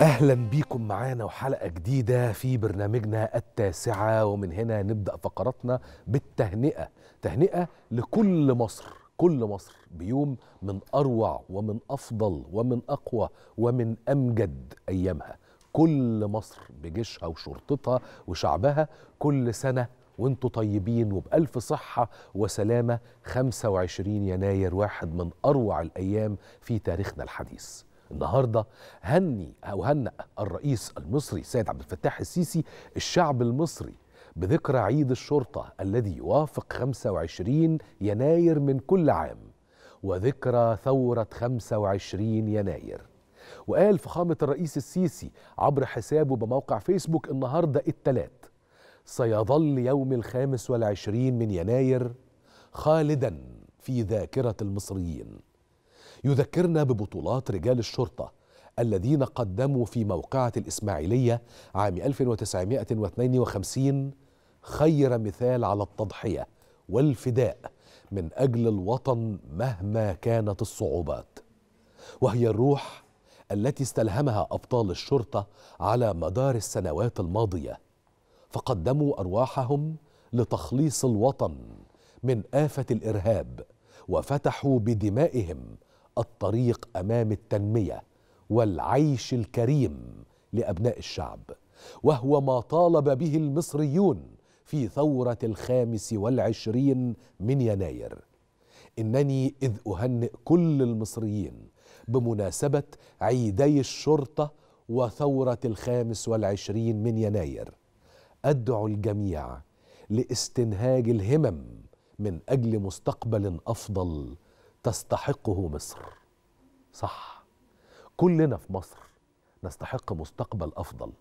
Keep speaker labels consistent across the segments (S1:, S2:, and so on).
S1: اهلا بيكم معانا وحلقه جديده في برنامجنا التاسعه ومن هنا نبدا فقراتنا بالتهنئه تهنئه لكل مصر كل مصر بيوم من اروع ومن افضل ومن اقوى ومن امجد ايامها كل مصر بجيشها وشرطتها وشعبها كل سنه وانتوا طيبين وبألف صحة وسلامة 25 يناير واحد من أروع الأيام في تاريخنا الحديث النهارده هني او هنأ الرئيس المصري السيد عبد الفتاح السيسي الشعب المصري بذكرى عيد الشرطه الذي يوافق 25 يناير من كل عام وذكرى ثوره 25 يناير وقال فخامه الرئيس السيسي عبر حسابه بموقع فيسبوك النهارده التلات سيظل يوم الخامس والعشرين من يناير خالدا في ذاكره المصريين يذكرنا ببطولات رجال الشرطة الذين قدموا في موقعة الإسماعيلية عام 1952 خير مثال على التضحية والفداء من أجل الوطن مهما كانت الصعوبات وهي الروح التي استلهمها أبطال الشرطة على مدار السنوات الماضية فقدموا أرواحهم لتخليص الوطن من آفة الإرهاب وفتحوا بدمائهم الطريق امام التنميه والعيش الكريم لابناء الشعب وهو ما طالب به المصريون في ثوره الخامس والعشرين من يناير انني اذ اهنئ كل المصريين بمناسبه عيدي الشرطه وثوره الخامس والعشرين من يناير ادعو الجميع لاستنهاج الهمم من اجل مستقبل افضل تستحقه مصر صح كلنا في مصر نستحق مستقبل افضل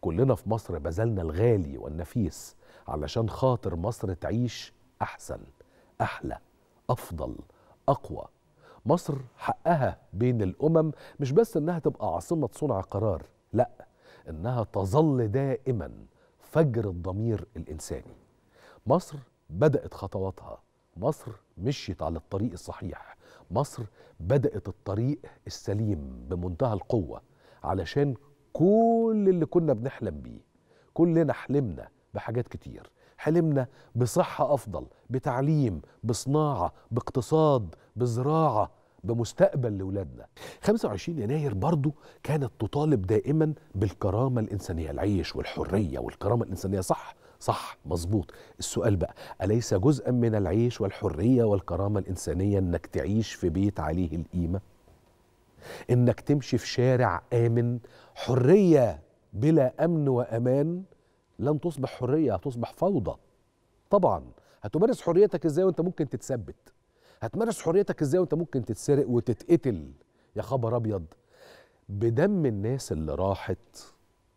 S1: كلنا في مصر بذلنا الغالي والنفيس علشان خاطر مصر تعيش احسن احلى افضل اقوى مصر حقها بين الامم مش بس انها تبقى عاصمه صنع قرار لا انها تظل دائما فجر الضمير الانساني مصر بدات خطواتها مصر مشيت على الطريق الصحيح مصر بدأت الطريق السليم بمنتهى القوة علشان كل اللي كنا بنحلم بيه كلنا حلمنا بحاجات كتير حلمنا بصحة أفضل بتعليم بصناعة باقتصاد بزراعة بمستقبل لولادنا 25 يناير برضو كانت تطالب دائما بالكرامة الإنسانية العيش والحرية والكرامة الإنسانية صح صح مظبوط السؤال بقى أليس جزءا من العيش والحرية والكرامة الإنسانية أنك تعيش في بيت عليه القيمة أنك تمشي في شارع آمن حرية بلا أمن وأمان لن تصبح حرية هتصبح فوضى طبعا هتمارس حريتك ازاي وانت ممكن تتثبت هتمارس حريتك ازاي وانت ممكن تتسرق وتتقتل يا خبر ابيض بدم الناس اللي راحت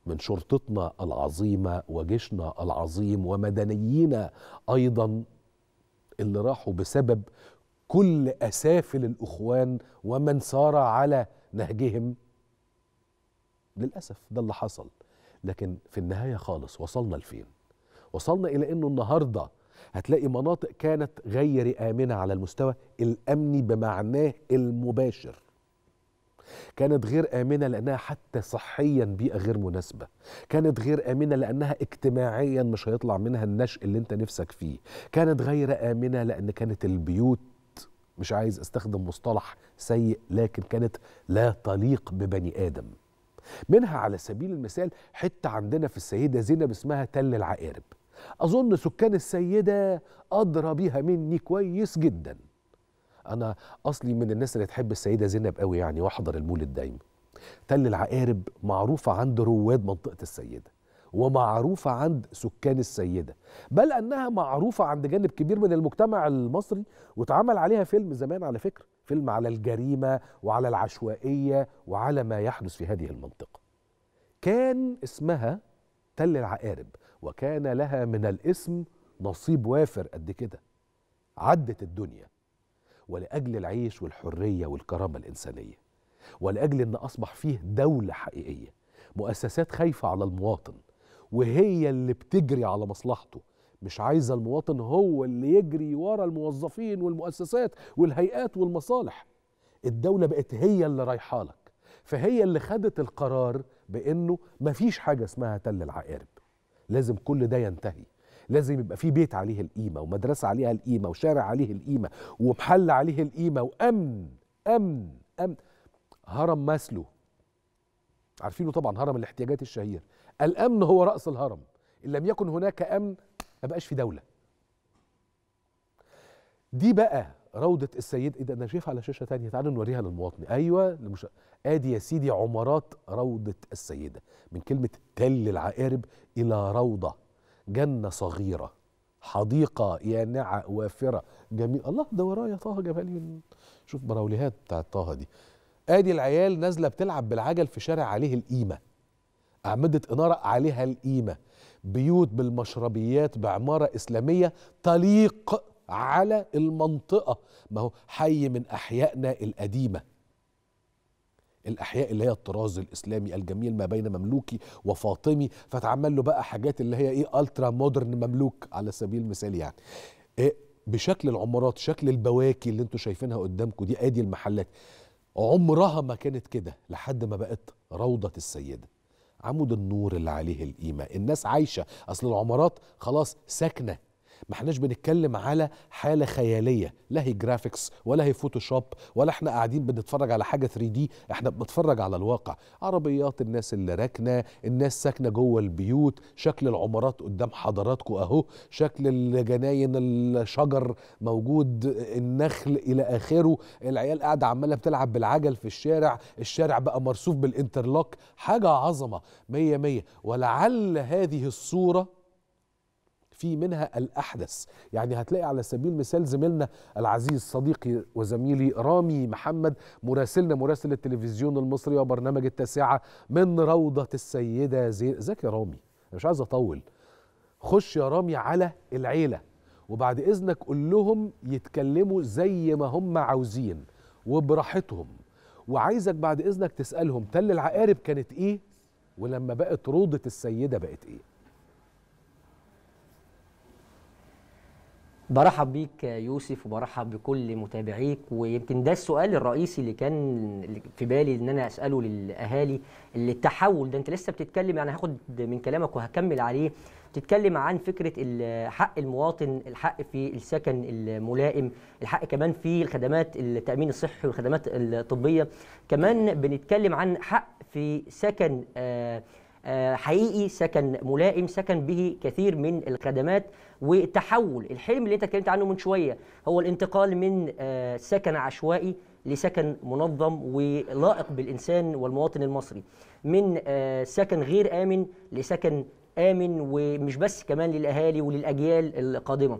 S1: من شرطتنا العظيمه وجيشنا العظيم ومدنيينا ايضا اللي راحوا بسبب كل اسافل الاخوان ومن سار على نهجهم للاسف ده اللي حصل لكن في النهايه خالص وصلنا لفين وصلنا الى انه النهارده هتلاقي مناطق كانت غير امنه على المستوى الامني بمعناه المباشر كانت غير آمنة لأنها حتى صحيا بيئة غير مناسبة كانت غير آمنة لأنها اجتماعيا مش هيطلع منها النشأ اللي انت نفسك فيه كانت غير آمنة لأن كانت البيوت مش عايز استخدم مصطلح سيء لكن كانت لا تليق ببني آدم منها على سبيل المثال حتة عندنا في السيدة زينب اسمها تل العقارب أظن سكان السيدة أدرى بيها مني كويس جداً انا اصلي من الناس اللي تحب السيده زينب قوي يعني واحضر المولد دايما تل العقارب معروفه عند رواد منطقه السيده ومعروفة عند سكان السيدة بل أنها معروفة عند جانب كبير من المجتمع المصري واتعمل عليها فيلم زمان على فكرة فيلم على الجريمة وعلى العشوائية وعلى ما يحدث في هذه المنطقة كان اسمها تل العقارب وكان لها من الاسم نصيب وافر قد كده عدت الدنيا ولاجل العيش والحريه والكرامه الانسانيه ولاجل ان اصبح فيه دوله حقيقيه مؤسسات خايفه على المواطن وهي اللي بتجري على مصلحته مش عايزه المواطن هو اللي يجري ورا الموظفين والمؤسسات والهيئات والمصالح الدوله بقت هي اللي رايحه لك فهي اللي خدت القرار بانه مفيش حاجه اسمها تل العقارب لازم كل ده ينتهي لازم يبقى في بيت عليه القيمه ومدرسه عليها القيمه وشارع عليه القيمه ومحل عليه القيمه وامن امن امن هرم ماسلو عارفينه طبعا هرم الاحتياجات الشهير الامن هو راس الهرم ان لم يكن هناك امن ما بقاش في دوله دي بقى روضة السيد إيه ده أنا شايفها على شاشة تانية تعالوا نوريها للمواطن أيوة لمش... آدي يا سيدي عمارات روضة السيدة من كلمة تل العقارب إلى روضة جنة صغيرة حديقة يانعة وافرة جميل الله ده ورايا طه جابها من شوف براوليهات بتاعت طه دي ادي العيال نازلة بتلعب بالعجل في شارع عليه القيمة أعمدة إنارة عليها القيمة بيوت بالمشربيات بعمارة إسلامية تليق على المنطقة ما هو حي من أحيائنا القديمة الاحياء اللي هي الطراز الاسلامي الجميل ما بين مملوكي وفاطمي فتعمل له بقى حاجات اللي هي ايه الترا مودرن مملوك على سبيل المثال يعني إيه بشكل العمارات شكل البواكي اللي انتم شايفينها قدامكم دي ادي المحلات عمرها ما كانت كده لحد ما بقت روضه السيده عمود النور اللي عليه القيمه الناس عايشه اصل العمارات خلاص ساكنه ما احناش بنتكلم على حاله خياليه لا هي جرافيكس ولا هي فوتوشوب ولا احنا قاعدين بنتفرج على حاجه 3 دي احنا بنتفرج على الواقع عربيات الناس اللي راكنه الناس ساكنه جوه البيوت شكل العمارات قدام حضراتكم اهو شكل الجناين الشجر موجود النخل الى اخره العيال قاعده عماله بتلعب بالعجل في الشارع الشارع بقى مرصوف بالانترلوك حاجه عظمه مية مية ولعل هذه الصوره في منها الأحدث يعني هتلاقي على سبيل المثال زميلنا العزيز صديقي وزميلي رامي محمد مراسلنا مراسل التلفزيون المصري وبرنامج التاسعة من روضة السيدة زين ازيك يا رامي أنا مش عايز أطول خش يا رامي على العيلة وبعد إذنك قول لهم يتكلموا زي ما هم عاوزين وبراحتهم وعايزك بعد إذنك تسألهم تل العقارب كانت إيه ولما بقت روضة السيدة بقت إيه
S2: برحب بيك يوسف وبرحب بكل متابعيك ويمكن ده السؤال الرئيسي اللي كان في بالي ان انا اساله للاهالي التحول ده انت لسه بتتكلم يعني هاخد من كلامك وهكمل عليه بتتكلم عن فكره حق المواطن الحق في السكن الملائم الحق كمان في الخدمات التامين الصحي والخدمات الطبيه كمان بنتكلم عن حق في سكن آه آه، حقيقي سكن ملائم سكن به كثير من الخدمات وتحول الحلم اللي انت اتكلمت عنه من شويه هو الانتقال من آه، سكن عشوائي لسكن منظم ولائق بالانسان والمواطن المصري من آه، سكن غير امن لسكن امن ومش بس كمان للاهالي وللاجيال القادمه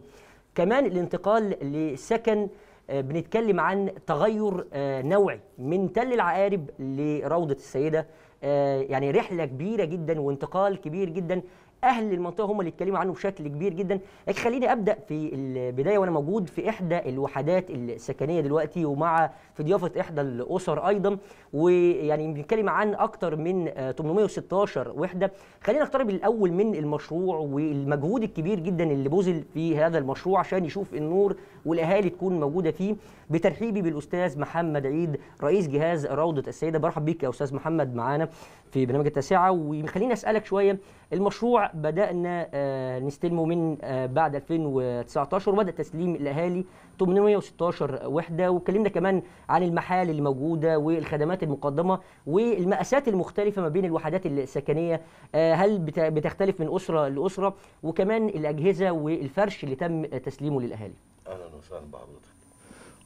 S2: كمان الانتقال لسكن بنتكلم عن تغير نوعي من تل العقارب لروضه السيده آه، يعني رحله كبيره جدا وانتقال كبير جدا اهل المنطقه هم اللي اتكلموا عنه بشكل كبير جدا لكن خليني ابدا في البدايه وانا موجود في احدى الوحدات السكنيه دلوقتي ومع في ضيافه احدى الاسر ايضا ويعني بنتكلم عن اكتر من 816 آه، وحده خلينا نقترب الاول من المشروع والمجهود الكبير جدا اللي بذل في هذا المشروع عشان يشوف النور والاهالي تكون موجوده فيه بترحيبي بالاستاذ محمد عيد رئيس جهاز روضه السيده برحب بيك يا استاذ محمد معانا في برنامج التاسعه وخليني اسالك شويه المشروع بدانا آه، نستلمه من آه، بعد 2019 وبدا تسليم الاهالي 816 وحده وكلمنا كمان عن المحال اللي موجوده والخدمات المقدمه والمقاسات المختلفه ما بين الوحدات السكنيه آه، هل بتختلف من اسره لاسره وكمان الاجهزه والفرش اللي تم تسليمه للاهالي
S3: اهلا وسهلا بحضرتك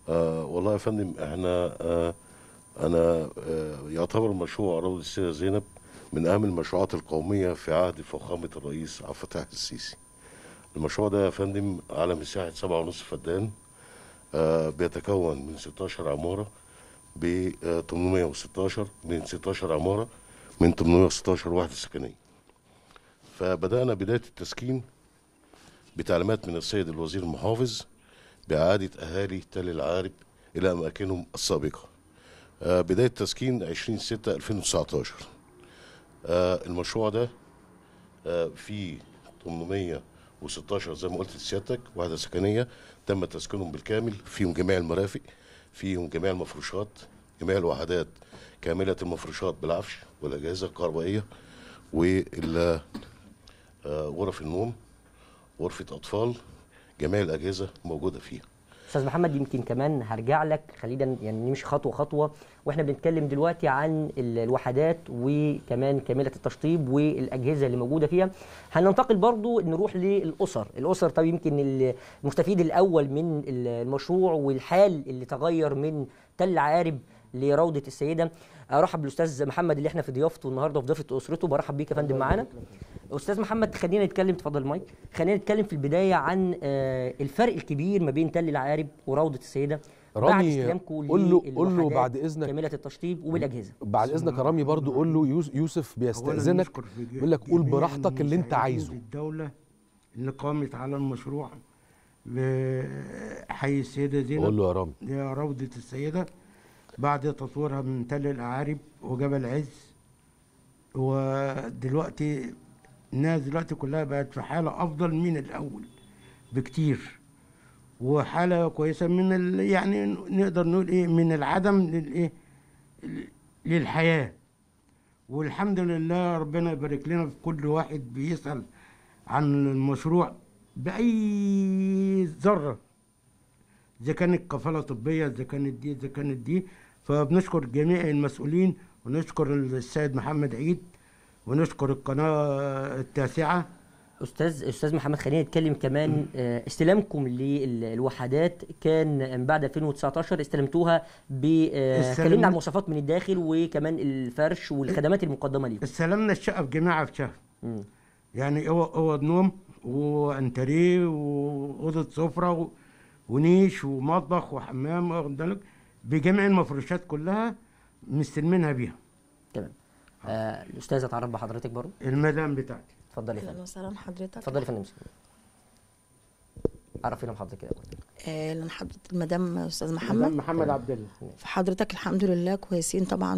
S3: آه والله يا فندم احنا آه انا آه يعتبر مشروع اراضي السيده زينب من اهم المشروعات القوميه في عهد فخامه الرئيس عبد الفتاح السيسي المشروع ده يا فندم على مساحه سبعة ونص فدان آه بيتكون من 16 عماره ب 816 آه، من 16 عماره من 816 وحده سكنيه فبدانا بدايه التسكين بتعليمات من السيد الوزير المحافظ بإعادة أهالي تل العارب إلى أماكنهم السابقة آه، بداية تسكين 20/6/2019 آه، المشروع ده آه، فيه 816 زي ما قلت لسيادتك وحدة سكنية تم تسكينهم بالكامل فيهم جميع المرافق فيهم جميع المفروشات جميع الوحدات كاملة المفروشات بالعفش والأجهزة الكهربائية وغرف النوم غرفة أطفال جميع الاجهزه موجوده فيها
S2: استاذ محمد يمكن كمان هرجع لك خلينا يعني نمشي خطوه خطوه واحنا بنتكلم دلوقتي عن الوحدات وكمان كامله التشطيب والاجهزه اللي موجوده فيها هننتقل برضو نروح للاسر الاسر طب يمكن المستفيد الاول من المشروع والحال اللي تغير من تل عارب لروضه السيده ارحب بالاستاذ محمد اللي احنا في ضيافته النهارده في ضيافه اسرته برحب بيك يا فندم معانا استاذ محمد خلينا نتكلم تفضل المايك خلينا نتكلم في البدايه عن آه، الفرق الكبير ما بين تل العارب وروضه السيده رامي قول له قول له بعد اذنك كامله التشطيب وبالاجهزه بعد اذنك يا رامي برضو قول له
S1: يوسف بيستاذنك بيقول لك قول براحتك اللي انت عايزه الدوله اللي قامت
S4: على المشروع بحي السيده زينب قول له يا رامي يا روضه السيده بعد تطويرها من تل العارب وجبل عز ودلوقتي الناس دلوقتي كلها بقت في حالة أفضل من الأول بكتير وحالة كويسة من ال... يعني نقدر نقول إيه من العدم للإيه للحياة والحمد لله ربنا يبارك لنا في كل واحد بيسأل عن المشروع بأي ذرة إذا كانت كفالة طبية إذا كانت دي إذا كانت دي فبنشكر جميع المسؤولين ونشكر السيد محمد
S2: عيد ونشكر القناه التاسعه استاذ استاذ محمد خلينا نتكلم كمان آه، استلامكم للوحدات كان من بعد 2019 استلمتوها ب آه، كلمنا عن المواصفات من الداخل وكمان الفرش والخدمات المقدمه ليكم استلمنا الشقه بجماعه في شهر يعني اوض نوم وانتريه
S4: واوضه سفره ونيش ومطبخ وحمام واخد بالك بجميع المفروشات كلها مستلمينها بيها آه
S2: تعرف اتعرف بحضرتك برضه المدام بتاعتي اتفضلي يا فندم اهلا
S5: وسهلا حضرتك اتفضلي يا فندم
S2: عرفينا حضرتك كده
S5: اهلا حضرتك المدام استاذ محمد محمد عبد الله في حضرتك الحمد لله كويسين طبعا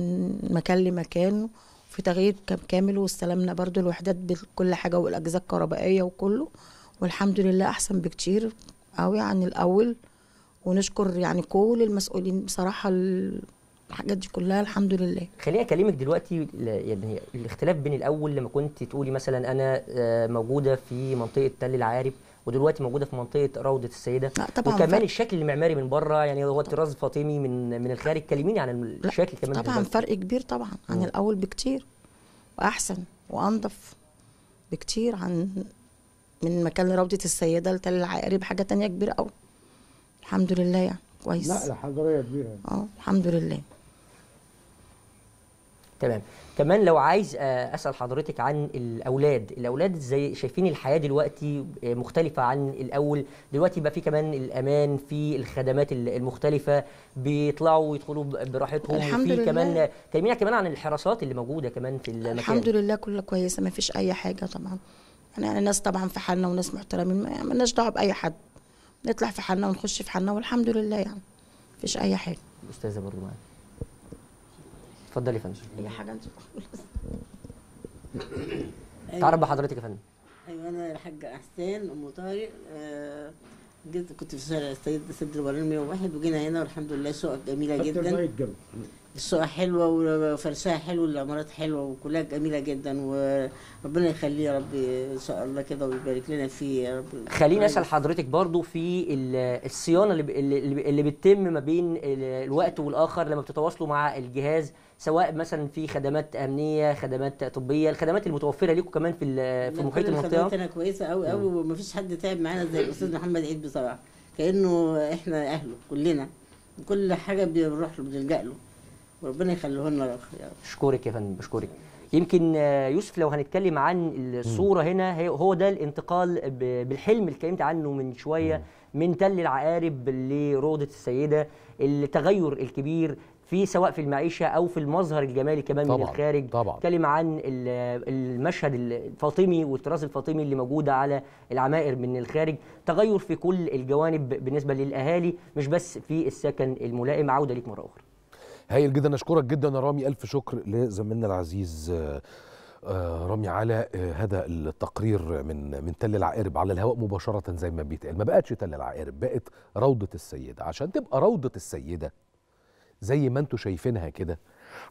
S5: مكان لمكان في تغيير كامل واستلمنا برضو الوحدات بكل حاجه والاجهزه الكهربائيه وكله والحمد لله احسن بكتير قوي عن الاول ونشكر يعني كل المسؤولين بصراحه الحاجات دي كلها الحمد لله
S2: خليني اكلمك دلوقتي يعني الاختلاف بين الاول لما كنت تقولي مثلا انا آه، موجوده في منطقه تل العارب ودلوقتي موجوده في منطقه روضه السيده لا طبعا وكمان فرق. الشكل المعماري من بره يعني هو الطراز فاطمي من من الخارج كلميني عن الشكل كمان طبعا دلوقتي.
S5: فرق كبير طبعا عن م. الاول بكتير واحسن وانضف بكتير عن من مكان روضه السيده لتل العقارب حاجه تانية كبيره قوي الحمد لله يعني كويس لا لا حاجه كبيره اه الحمد لله
S2: تمام كمان لو عايز آه، اسال حضرتك عن الاولاد الاولاد ازاي شايفين الحياه دلوقتي آه، مختلفه عن الاول دلوقتي بقى في كمان الامان في الخدمات المختلفه بيطلعوا ويدخلوا براحتهم الحمد وفي لله. كمان كلمينا كمان عن الحراسات اللي موجوده كمان في المكان الحمد
S5: لله كله كويسه ما فيش اي حاجه طبعا يعني،, يعني الناس طبعا في حالنا وناس محترمين ما لناش دعوه باي حد نطلع في حالنا ونخش في حالنا والحمد لله يعني مفيش اي حاجه
S2: الاستاذه برضه معايا اتفضلي يا فندم اي حاجه انت أيوة. تعرف بحضرتك يا فندم
S5: ايوه انا الحاج احسان ام طارق آه، جيت كنت في شارع السيد سيد البرلمان 101 وجينا هنا والحمد لله شقق جميله جدا السوق حلوه وفرسها حلو والعمارات حلوه وكلها جميله جدا وربنا يخليه يا رب ان شاء الله كده ويبارك لنا فيه يا رب خليني اسال طيب.
S2: حضرتك برضو في الصيانه اللي اللي بتتم ما بين الوقت والاخر لما بتتواصلوا مع الجهاز سواء مثلا في خدمات امنيه خدمات
S5: طبيه الخدمات المتوفره ليكم كمان في في محيط المنطقه خدمتنا كويسه قوي قوي ومفيش حد تعب معانا زي الاستاذ محمد عيد بصراحه كانه احنا اهله كلنا كل حاجه بنروح له بنلجا له ربنا يخليه لنا يا رب
S2: بشكرك يا فندم بشكرك يمكن آه، يوسف لو هنتكلم عن الصوره هنا هو ده الانتقال بالحلم اللي اتكلمت عنه من شويه من تل العقارب لروضه السيده التغير الكبير في سواء في المعيشه او في المظهر الجمالي كمان طبعًا من الخارج طبعا اتكلم عن المشهد الفاطمي والتراث الفاطمي اللي موجوده على العمائر من الخارج تغير في كل الجوانب بالنسبه للاهالي مش بس في السكن الملائم عوده ليك مره اخرى
S1: هايل جدا اشكرك جدا يا رامي الف شكر لزميلنا العزيز آه، آه، رامي على آه، هذا التقرير من من تل العقارب على الهواء مباشره زي ما بيتقال ما بقتش تل العقارب بقت روضه السيده عشان تبقى روضه السيده زي ما انتم شايفينها كده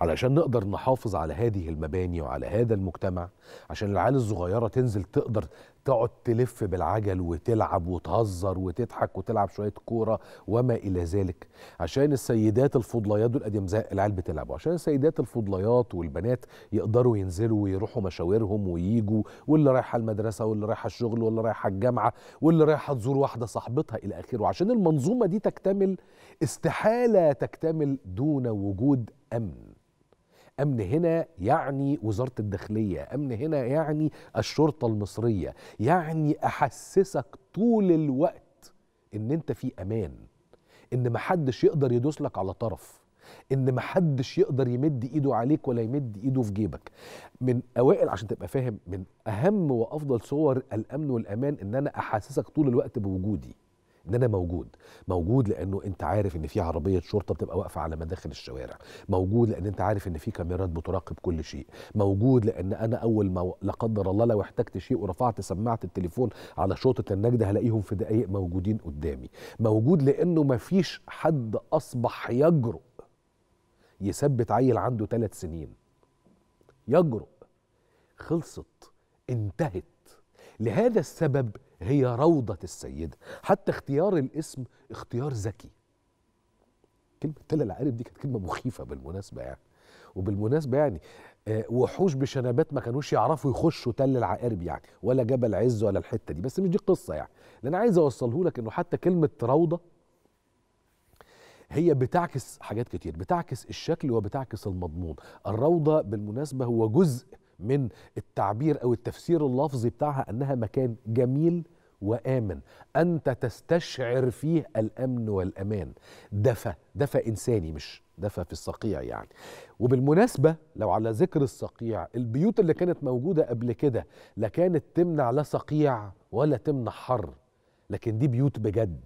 S1: علشان نقدر نحافظ على هذه المباني وعلى هذا المجتمع عشان العيال الصغيره تنزل تقدر تقعد تلف بالعجل وتلعب وتهزر وتضحك وتلعب شويه كوره وما الى ذلك عشان السيدات الفضليات دول اديم العيال بتلعبوا عشان السيدات الفضليات والبنات يقدروا ينزلوا ويروحوا مشاورهم وييجوا واللي رايحه المدرسه واللي رايحه الشغل واللي رايحه الجامعه واللي رايحه تزور واحده صاحبتها الى اخره عشان المنظومه دي تكتمل استحاله تكتمل دون وجود امن امن هنا يعني وزاره الداخليه امن هنا يعني الشرطه المصريه يعني احسسك طول الوقت ان انت في امان ان محدش يقدر يدوس لك على طرف ان محدش يقدر يمد ايده عليك ولا يمد ايده في جيبك من اوائل عشان تبقى فاهم من اهم وافضل صور الامن والامان ان انا احسسك طول الوقت بوجودي ان انا موجود موجود لانه انت عارف ان في عربيه شرطه بتبقى واقفه على مداخل الشوارع موجود لان انت عارف ان في كاميرات بتراقب كل شيء موجود لان انا اول ما لا قدر الله لو احتجت شيء ورفعت سماعه التليفون على شرطه النجده هلاقيهم في دقائق موجودين قدامي موجود لانه ما فيش حد اصبح يجرؤ يثبت عيل عنده ثلاث سنين يجرؤ خلصت انتهت لهذا السبب هي روضة السيدة حتى اختيار الاسم اختيار ذكي كلمة تل العارف دي كانت كلمة مخيفة بالمناسبة يعني وبالمناسبة يعني آه، وحوش بشنبات ما كانوش يعرفوا يخشوا تل العقارب يعني ولا جبل عز ولا الحتة دي بس مش دي القصة يعني اللي أنا عايز أوصله لك إنه حتى كلمة روضة هي بتعكس حاجات كتير بتعكس الشكل وبتعكس المضمون الروضة بالمناسبة هو جزء من التعبير أو التفسير اللفظي بتاعها أنها مكان جميل وآمن أنت تستشعر فيه الأمن والأمان دفى دفى إنساني مش دفى في الصقيع يعني وبالمناسبة لو على ذكر الصقيع البيوت اللي كانت موجودة قبل كده لا كانت تمنع لا صقيع ولا تمنع حر لكن دي بيوت بجد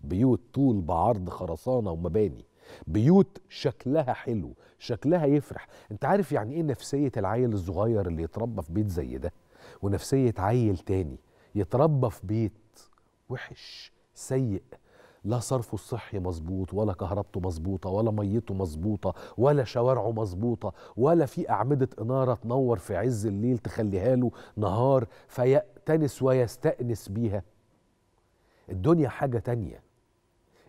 S1: بيوت طول بعرض خرسانة ومباني بيوت شكلها حلو شكلها يفرح انت عارف يعني ايه نفسيه العيل الصغير اللي يتربى في بيت زي ده ونفسيه عيل تاني يتربى في بيت وحش سيء لا صرفه الصحي مظبوط ولا كهربته مظبوطة ولا ميته مظبوطة ولا شوارعه مظبوطة ولا في أعمدة إنارة تنور في عز الليل تخليها له نهار فيأتنس ويستأنس بيها الدنيا حاجة تانية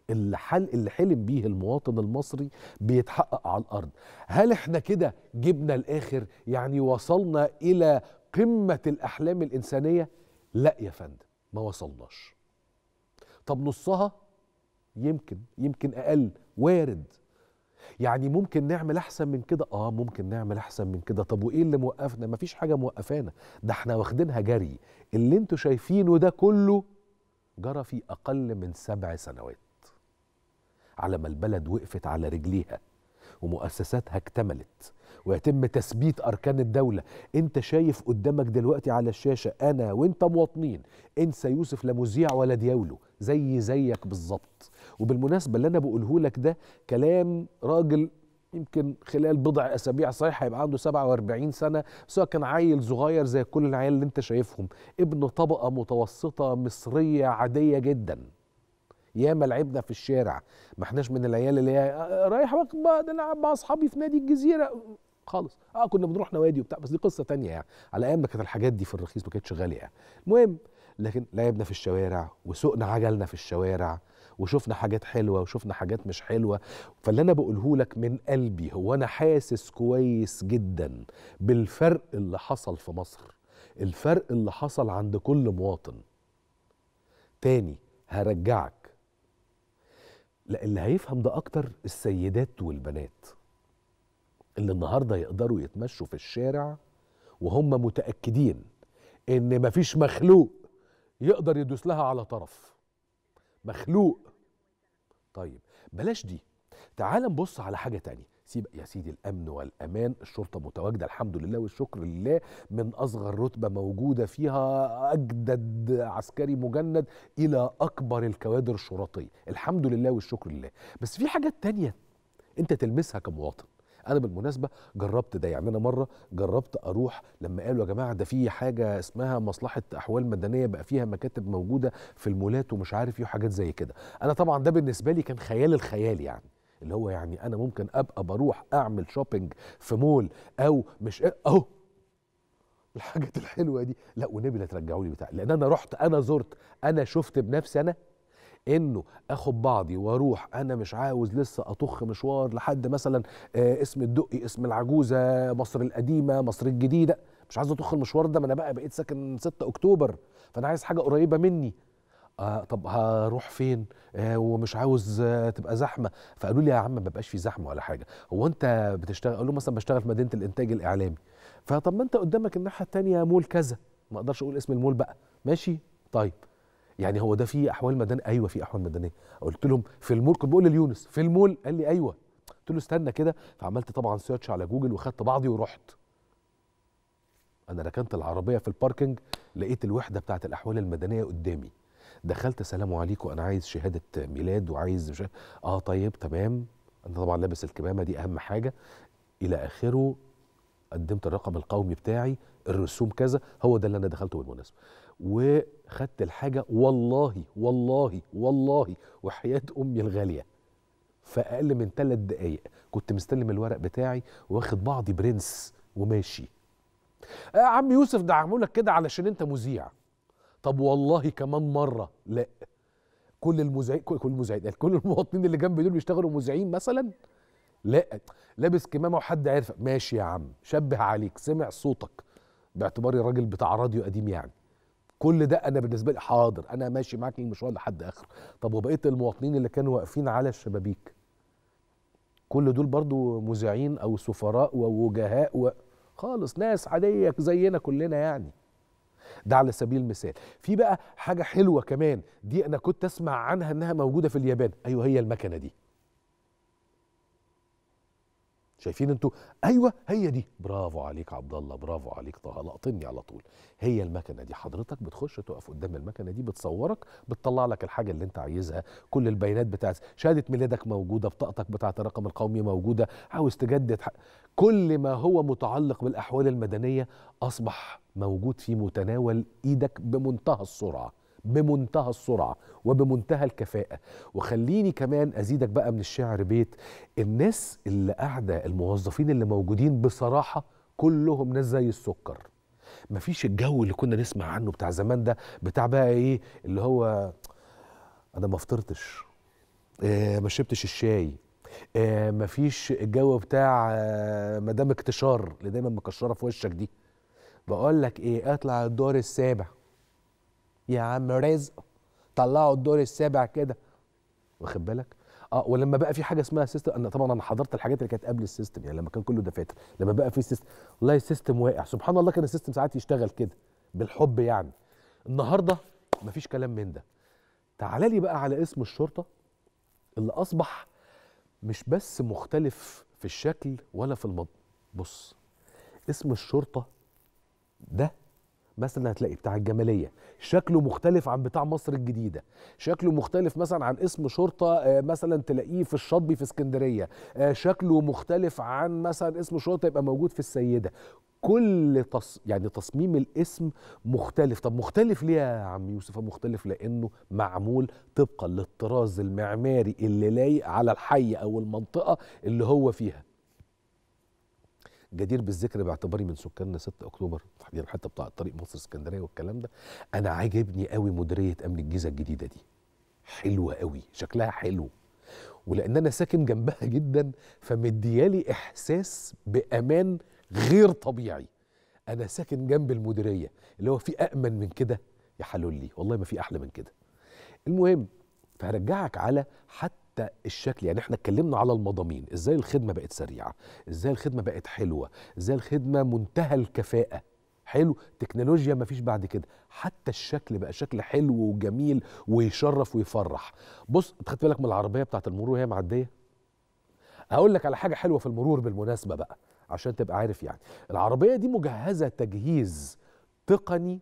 S1: الحل اللي حلم بيه المواطن المصري بيتحقق على الارض هل احنا كده جبنا الاخر يعني وصلنا الى قمه الاحلام الانسانيه لا يا فندم ما وصلناش طب نصها يمكن يمكن اقل وارد يعني ممكن نعمل احسن من كده اه ممكن نعمل احسن من كده طب وايه اللي موقفنا مفيش حاجه موقفانا ده احنا واخدينها جري اللي انتوا شايفينه ده كله جرى في اقل من سبع سنوات على ما البلد وقفت على رجليها ومؤسساتها اكتملت ويتم تثبيت أركان الدولة أنت شايف قدامك دلوقتي على الشاشة أنا وأنت مواطنين انسى يوسف لا مذيع ولا دياوله زي زيك بالظبط وبالمناسبة اللي أنا بقوله لك ده كلام راجل يمكن خلال بضع اسابيع صحيح هيبقى عنده 47 سنه بس هو كان عيل صغير زي كل العيال اللي انت شايفهم ابن طبقه متوسطه مصريه عاديه جدا ياما لعبنا في الشارع ما احناش من العيال اللي هي آه، رايح العب مع اصحابي في نادي الجزيره خالص اه كنا بنروح نوادي وبتاع بس دي قصه تانية يعني على ايام ما كانت الحاجات دي في الرخيص ما كانتش غاليه يعني. المهم لكن لعبنا في الشوارع وسوقنا عجلنا في الشوارع وشفنا حاجات حلوه وشفنا حاجات مش حلوه فاللي انا بقوله لك من قلبي هو انا حاسس كويس جدا بالفرق اللي حصل في مصر الفرق اللي حصل عند كل مواطن تاني هرجعك لا اللي هيفهم ده اكتر السيدات والبنات اللي النهارده يقدروا يتمشوا في الشارع وهم متاكدين ان مفيش مخلوق يقدر يدوس لها على طرف مخلوق طيب بلاش دي تعال نبص على حاجه تانية سيب يا سيدي الامن والامان الشرطه متواجده الحمد لله والشكر لله من اصغر رتبه موجوده فيها اجدد عسكري مجند الى اكبر الكوادر الشرطيه الحمد لله والشكر لله بس في حاجات تانية انت تلمسها كمواطن انا بالمناسبه جربت ده يعني انا مره جربت اروح لما قالوا يا جماعه ده في حاجه اسمها مصلحه احوال مدنيه بقى فيها مكاتب موجوده في المولات ومش عارف ايه وحاجات زي كده انا طبعا ده بالنسبه لي كان خيال الخيال يعني اللي هو يعني انا ممكن ابقى بروح اعمل شوبينج في مول او مش اهو الحاجات الحلوه دي لا ونبي لا ترجعوا لي بتاع لان انا رحت انا زرت انا شفت بنفسي انا انه اخد بعضي واروح انا مش عاوز لسه اطخ مشوار لحد مثلا آه اسم الدقي اسم العجوزه مصر القديمه مصر الجديده مش عايز اطخ المشوار ده ما انا بقى بقيت ساكن 6 اكتوبر فانا عايز حاجه قريبه مني آه، طب هروح فين آه، ومش عاوز آه، تبقى زحمه فقالوا لي يا عم ما بقاش في زحمه ولا حاجه هو انت بتشتغل اقول له مثلا بشتغل في مدينه الانتاج الاعلامي فطب ما انت قدامك الناحيه الثانيه مول كذا ما اقدرش اقول اسم المول بقى ماشي طيب يعني هو ده في احوال مدنيه ايوه في احوال مدنيه قلت لهم في المول كنت بقول ليونس في المول قال لي ايوه قلت له استنى كده فعملت طبعا سيرش على جوجل وخدت بعضي ورحت انا ركنت العربيه في الباركنج لقيت الوحده بتاعه الاحوال المدنيه قدامي دخلت السلام عليكم انا عايز شهاده ميلاد وعايز مش... اه طيب تمام انا طبعا لابس الكمامه دي اهم حاجه الى اخره قدمت الرقم القومي بتاعي الرسوم كذا هو ده اللي انا دخلته بالمناسبه وخدت الحاجه والله والله والله وحياه امي الغاليه في اقل من ثلاث دقائق كنت مستلم الورق بتاعي واخد بعضي برنس وماشي يا آه، عم يوسف ده لك كده علشان انت مذيع طب والله كمان مره لا كل المذيعين كل المذيعين يعني كل المواطنين اللي جنبي دول بيشتغلوا مذيعين مثلا لا لابس كمامه وحد عارفك ماشي يا عم شبه عليك سمع صوتك باعتباري راجل بتاع راديو قديم يعني كل ده انا بالنسبه لي حاضر انا ماشي معاك المشوار لحد اخر طب وبقيه المواطنين اللي كانوا واقفين على الشبابيك كل دول برضو مذيعين او سفراء ووجهاء و... خالص ناس عاديه زينا كلنا يعني ده على سبيل المثال في بقى حاجه حلوه كمان دي انا كنت اسمع عنها انها موجوده في اليابان ايوه هي المكنه دي شايفين انتوا ايوه هي دي برافو عليك عبد الله برافو عليك طه لقطني على طول هي المكنه دي حضرتك بتخش تقف قدام المكنه دي بتصورك بتطلع لك الحاجه اللي انت عايزها كل البيانات بتاعت شهاده ميلادك موجوده بطاقتك بتاعت الرقم القومي موجوده عاوز تجدد كل ما هو متعلق بالاحوال المدنيه اصبح موجود في متناول ايدك بمنتهى السرعه بمنتهى السرعه وبمنتهى الكفاءه وخليني كمان ازيدك بقى من الشعر بيت الناس اللي قاعده الموظفين اللي موجودين بصراحه كلهم ناس زي السكر مفيش الجو اللي كنا نسمع عنه بتاع زمان ده بتاع بقى ايه اللي هو انا ما فطرتش إيه ما شربتش الشاي آه مفيش الجو بتاع آه مدام اكتشار اللي دايما مكشره في وشك دي بقول لك ايه اطلع الدور السابع يا عم رزق طلعوا الدور السابع كده واخد بالك اه ولما بقى في حاجه اسمها سيستم انا طبعا انا حضرت الحاجات اللي كانت قبل السيستم يعني لما كان كله دفاتر لما بقى في سيستم والله السيستم واقع سبحان الله كان السيستم ساعات يشتغل كده بالحب يعني النهارده مفيش كلام من ده تعال لي بقى على اسم الشرطه اللي اصبح مش بس مختلف في الشكل ولا في المضمون بص اسم الشرطه ده مثلا هتلاقي بتاع الجماليه شكله مختلف عن بتاع مصر الجديده شكله مختلف مثلا عن اسم شرطه آه، مثلا تلاقيه في الشطبي في اسكندريه آه، شكله مختلف عن مثلا اسم شرطه يبقى موجود في السيده كل تص... يعني تصميم الاسم مختلف طب مختلف ليه يا عم يوسف مختلف لانه معمول طبقا للطراز المعماري اللي لايق على الحي او المنطقه اللي هو فيها جدير بالذكر باعتباري من سكان 6 اكتوبر تحديدا حتى بتاع طريق مصر اسكندريه والكلام ده انا عاجبني قوي مديريه امن الجيزه الجديده دي حلوه قوي شكلها حلو ولان انا ساكن جنبها جدا فمديالي احساس بامان غير طبيعي انا ساكن جنب المديريه اللي هو في امن من كده يا حلولي والله ما في احلى من كده المهم فهرجعك على حتى الشكل يعني احنا اتكلمنا على المضامين ازاي الخدمه بقت سريعه ازاي الخدمه بقت حلوه ازاي الخدمه منتهى الكفاءه حلو تكنولوجيا ما فيش بعد كده حتى الشكل بقى شكل حلو وجميل ويشرف ويفرح بص انت خدت بالك من العربيه بتاعت المرور وهي معديه هقول لك على حاجه حلوه في المرور بالمناسبه بقى عشان تبقى عارف يعني العربية دي مجهزة تجهيز تقني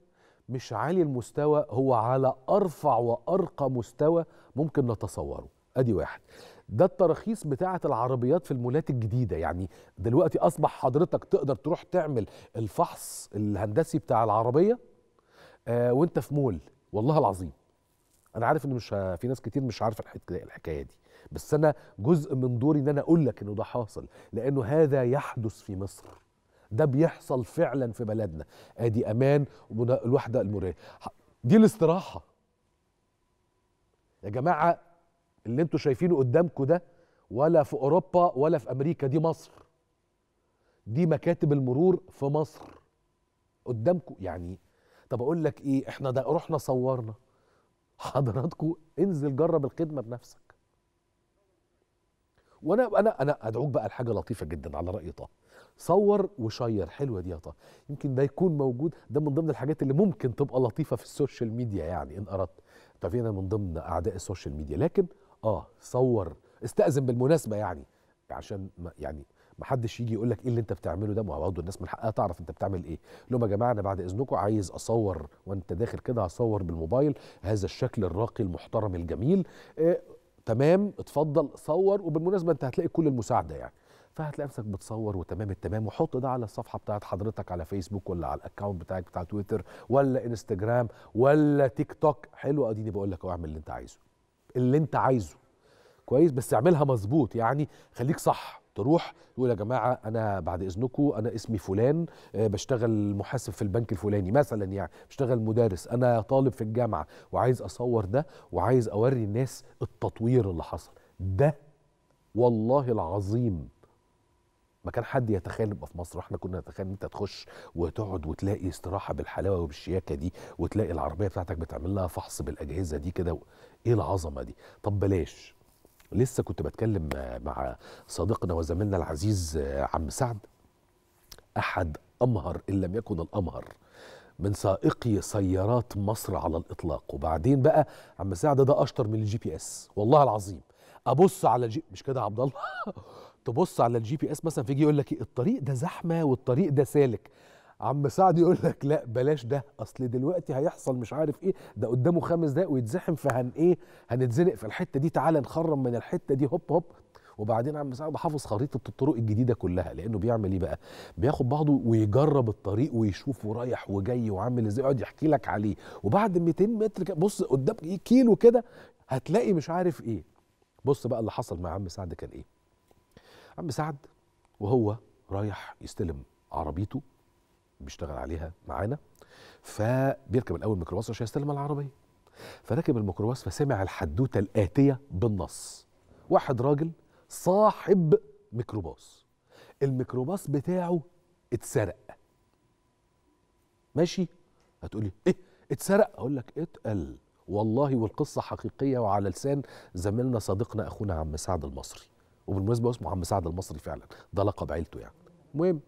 S1: مش عالي المستوى هو على أرفع وأرقى مستوى ممكن نتصوره أدي واحد ده التراخيص بتاعة العربيات في المولات الجديدة يعني دلوقتي أصبح حضرتك تقدر تروح تعمل الفحص الهندسي بتاع العربية آه وانت في مول والله العظيم انا عارف ان مش في ناس كتير مش عارفه الحكايه دي بس انا جزء من دوري ان انا اقول لك انه ده حاصل لانه هذا يحدث في مصر ده بيحصل فعلا في بلدنا ادي امان الوحده المرئيه دي الاستراحه يا جماعه اللي انتوا شايفينه قدامكم ده ولا في اوروبا ولا في امريكا دي مصر دي مكاتب المرور في مصر قدامكم يعني طب اقول لك ايه احنا ده رحنا صورنا حضراتكم انزل جرب الخدمه بنفسك وانا انا انا ادعوك بقى لحاجه لطيفه جدا على راي طه صور وشير حلوه دي يا طه يمكن ده يكون موجود ده من ضمن الحاجات اللي ممكن تبقى لطيفه في السوشيال ميديا يعني ان اردت طب انا من ضمن اعداء السوشيال ميديا لكن اه صور استاذن بالمناسبه يعني عشان ما يعني ما حدش يجي يقول لك ايه اللي انت بتعمله ده ما هو برضه الناس من حقها تعرف انت بتعمل ايه لهم يا جماعه انا بعد اذنكم عايز اصور وانت داخل كده هصور بالموبايل هذا الشكل الراقي المحترم الجميل إيه تمام اتفضل صور وبالمناسبه انت هتلاقي كل المساعده يعني فهتلاقي نفسك بتصور وتمام التمام وحط ده على الصفحه بتاعت حضرتك على فيسبوك ولا على الاكونت بتاعك بتاع تويتر ولا انستجرام ولا تيك توك حلو اديني بقول لك اعمل اللي انت عايزه اللي انت عايزه كويس بس اعملها مظبوط يعني خليك صح تروح يقول يا جماعه انا بعد اذنكم انا اسمي فلان آه، بشتغل محاسب في البنك الفلاني مثلا يعني بشتغل مدرس انا طالب في الجامعه وعايز اصور ده وعايز اوري الناس التطوير اللي حصل ده والله العظيم ما كان حد يتخيل نبقى في مصر احنا كنا نتخيل ان انت تخش وتقعد وتلاقي استراحه بالحلاوه وبالشياكه دي وتلاقي العربيه بتاعتك بتعمل لها فحص بالاجهزه دي كده ايه العظمه دي طب بلاش لسه كنت بتكلم مع صديقنا وزميلنا العزيز عم سعد احد امهر ان لم يكن الامهر من سائقي سيارات مصر على الاطلاق وبعدين بقى عم سعد ده اشطر من الجي بي اس والله العظيم ابص على الجي مش كده يا عبد الله تبص على الجي بي اس مثلا فيجي يقول لك إيه؟ الطريق ده زحمه والطريق ده سالك عم سعد يقول لك لا بلاش ده اصل دلوقتي هيحصل مش عارف ايه ده قدامه خمس دقايق ويتزحم فهن ايه هنتزنق في الحته دي تعالى نخرم من الحته دي هوب هوب وبعدين عم سعد حافظ خريطه الطرق الجديده كلها لانه بيعمل ايه بقى بياخد بعضه ويجرب الطريق ويشوفه رايح وجاي وعامل ازاي يقعد يحكي لك عليه وبعد 200 متر بص قدام إيه، كيلو كده هتلاقي مش عارف ايه بص بقى اللي حصل مع عم سعد كان ايه عم سعد وهو رايح يستلم عربيته بيشتغل عليها معانا فبيركب الاول ميكروباص عشان يستلم العربيه فركب الميكروباص فسمع الحدوته الاتيه بالنص واحد راجل صاحب ميكروباص الميكروباص بتاعه اتسرق ماشي هتقولي ايه اتسرق اقول لك اتقل والله والقصه حقيقيه وعلى لسان زميلنا صديقنا اخونا عم سعد المصري وبالمناسبه اسمه عم سعد المصري فعلا ده لقب عيلته يعني المهم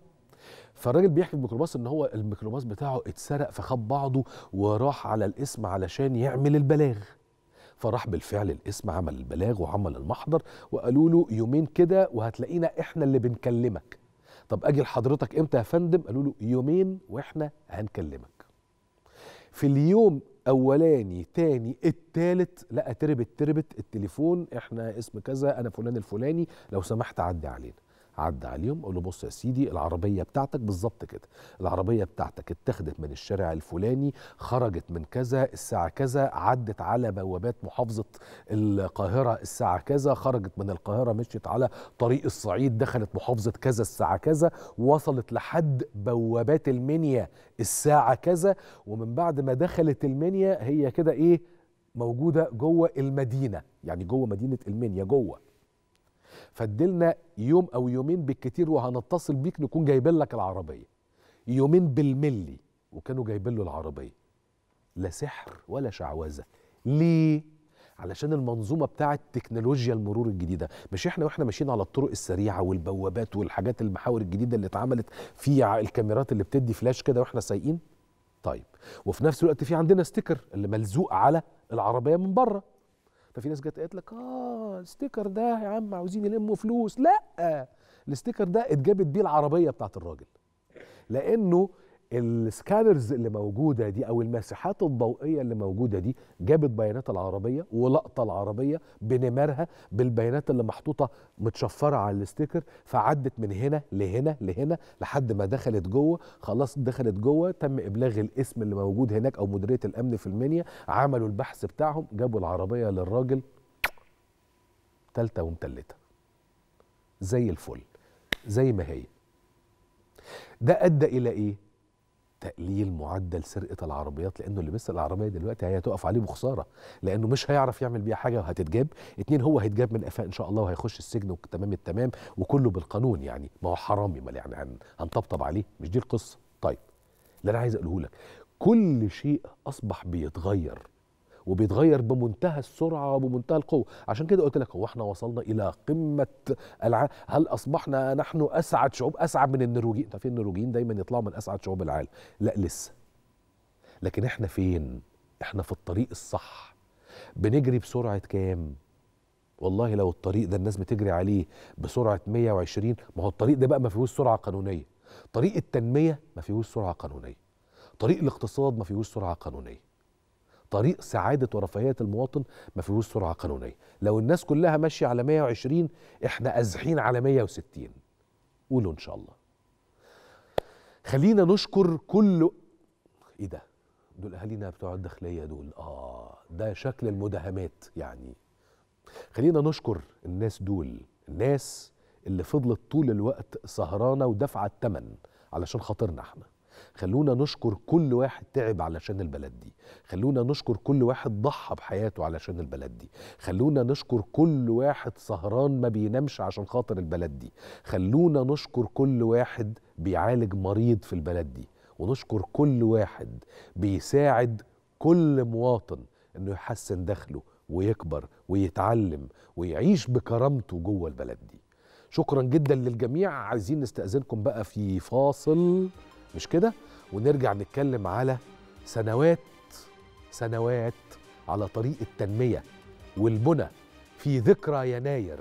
S1: فالراجل بيحكي الميكروباص ان هو الميكروباص بتاعه اتسرق فخد بعضه وراح على الاسم علشان يعمل البلاغ فراح بالفعل الاسم عمل البلاغ وعمل المحضر وقالوا له يومين كده وهتلاقينا احنا اللي بنكلمك طب اجي لحضرتك امتى يا فندم قالوا له يومين واحنا هنكلمك في اليوم اولاني تاني التالت لا تربت تربت التليفون احنا اسم كذا انا فلان الفلاني لو سمحت عدي علينا عدى عليهم قول له بص يا سيدي العربيه بتاعتك بالظبط كده العربيه بتاعتك اتخذت من الشارع الفلاني خرجت من كذا الساعه كذا عدت على بوابات محافظه القاهره الساعه كذا خرجت من القاهره مشيت على طريق الصعيد دخلت محافظه كذا الساعه كذا وصلت لحد بوابات المنيا الساعه كذا ومن بعد ما دخلت المنيا هي كده ايه موجوده جوه المدينه يعني جوه مدينه المنيا جوه فاديلنا يوم او يومين بالكتير وهنتصل بيك نكون جايبين لك العربيه يومين بالملي وكانوا جايبين له العربيه لا سحر ولا شعوذه ليه علشان المنظومه بتاعه تكنولوجيا المرور الجديده مش احنا واحنا ماشيين على الطرق السريعه والبوابات والحاجات المحاور الجديده اللي اتعملت في الكاميرات اللي بتدي فلاش كده واحنا سايقين طيب وفي نفس الوقت في عندنا ستيكر اللي ملزوق على العربيه من بره ففي ناس جت قالت لك اه الستيكر ده يا عم عاوزين يلموا فلوس لا الستيكر ده اتجابت بيه العربيه بتاعت الراجل لانه السكانرز اللي موجوده دي او المساحات الضوئيه اللي موجوده دي جابت بيانات العربيه ولقطه العربيه بنمرها بالبيانات اللي محطوطه متشفره على الستيكر فعدت من هنا لهنا لهنا لحد ما دخلت جوه خلاص دخلت جوه تم ابلاغ الاسم اللي موجود هناك او مديريه الامن في المنيا عملوا البحث بتاعهم جابوا العربيه للراجل تالته ومتلته زي الفل زي ما هي ده ادى الى ايه تقليل معدل سرقه العربيات لانه اللي بيسرق العربيه دلوقتي هتقف عليه بخساره لانه مش هيعرف يعمل بيها حاجه وهتتجاب اتنين هو هيتجاب من قفاه ان شاء الله وهيخش السجن وتمام التمام وكله بالقانون يعني ما هو حرامي ما يعني هنطبطب عليه مش دي القصه طيب اللي انا عايز اقوله لك كل شيء اصبح بيتغير وبيتغير بمنتهى السرعه وبمنتهى القوه عشان كده قلت لك هو احنا وصلنا الى قمه الع... هل اصبحنا نحن اسعد شعوب اسعد من النرويجيين انت فين النرويجيين دايما يطلعوا من اسعد شعوب العالم لا لسه لكن احنا فين احنا في الطريق الصح بنجري بسرعه كام والله لو الطريق ده الناس بتجري عليه بسرعه 120 ما هو الطريق ده بقى ما فيهوش سرعه قانونيه طريق التنميه ما فيهوش سرعه قانونيه طريق الاقتصاد ما فيهوش سرعه قانونيه طريق سعادة ورفاهية المواطن ما فيهوش سرعة قانونية لو الناس كلها ماشية على 120 احنا قازحين على 160 قولوا ان شاء الله خلينا نشكر كل ايه ده دول اهالينا بتوع الداخليه دول اه ده شكل المداهمات يعني خلينا نشكر الناس دول الناس اللي فضلت طول الوقت سهرانه ودافعه الثمن علشان خاطرنا احنا خلونا نشكر كل واحد تعب علشان البلد دي خلونا نشكر كل واحد ضحى بحياته علشان البلد دي خلونا نشكر كل واحد سهران ما بينامش عشان خاطر البلد دي خلونا نشكر كل واحد بيعالج مريض في البلد دي ونشكر كل واحد بيساعد كل مواطن انه يحسن دخله ويكبر ويتعلم ويعيش بكرامته جوه البلد دي شكرا جدا للجميع عايزين نستأذنكم بقى في فاصل مش كده ونرجع نتكلم على سنوات سنوات على طريق التنمية والبنى في ذكرى يناير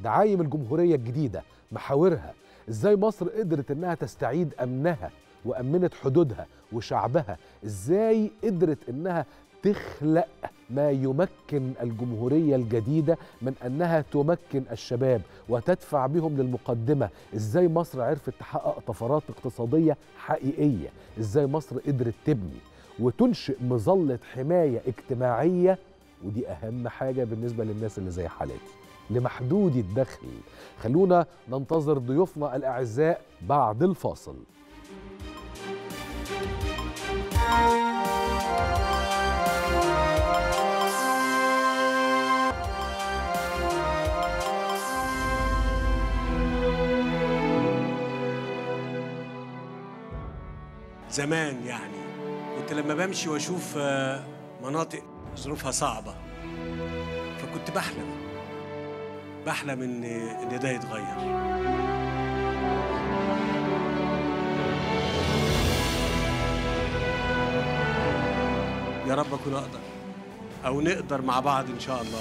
S1: دعايم الجمهورية الجديدة محاورها ازاي مصر قدرت انها تستعيد امنها وامنت حدودها وشعبها ازاي قدرت انها تخلق ما يمكن الجمهوريه الجديده من انها تمكن الشباب وتدفع بهم للمقدمه ازاي مصر عرفت تحقق طفرات اقتصاديه حقيقيه ازاي مصر قدرت تبني وتنشئ مظله حمايه اجتماعيه ودي اهم حاجه بالنسبه للناس اللي زي حالاتي لمحدود الدخل خلونا ننتظر ضيوفنا الاعزاء بعد الفاصل زمان يعني كنت لما بمشي واشوف آه، مناطق ظروفها صعبه فكنت بحلم بحلم ان ان ده يتغير
S6: يا رب اكون اقدر او نقدر
S4: مع بعض ان شاء الله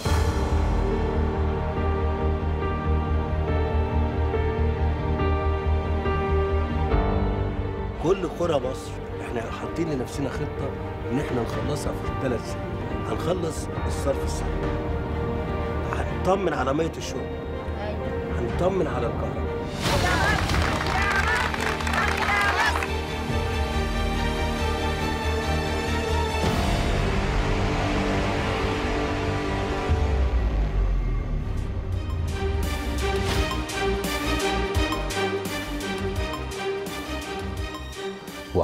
S4: كل قرى مصر احنا حاطين لنفسنا خطه ان احنا نخلصها في ثلاث سنين هنخلص الصرف السنوي هنطمن على ميه الشرب أيوة. هنطمن على الكهرباء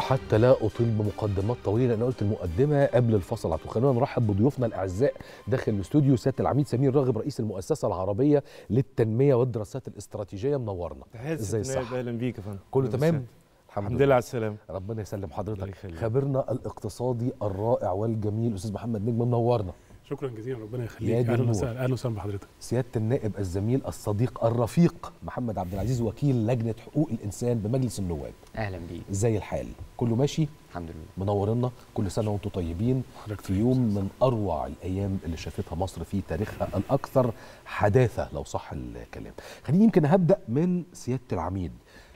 S1: وحتى لا اطيل بمقدمات طويله انا قلت المقدمه قبل الفصل على خلونا نرحب بضيوفنا الاعزاء داخل الاستوديو سياده العميد سمير راغب رئيس المؤسسه العربيه للتنميه والدراسات الاستراتيجيه منورنا ازي الصحه اهلا بيك يا فندم كله تمام الحمد, الحمد لله على السلامة ربنا يسلم حضرتك خبرنا الاقتصادي الرائع والجميل استاذ محمد نجم منورنا
S7: شكرا جزيلا ربنا يخليك اهلا وسهلا
S1: اهلا وسهلا بحضرتك سياده النائب الزميل الصديق الرفيق محمد عبد العزيز وكيل لجنه حقوق الانسان بمجلس النواب اهلا بيك ازاي الحال كله ماشي الحمد لله منورنا كل سنه وانتم طيبين في يوم من اروع الايام اللي شافتها مصر في تاريخها الاكثر حداثه لو صح الكلام خليني يمكن هبدا من سياده العميد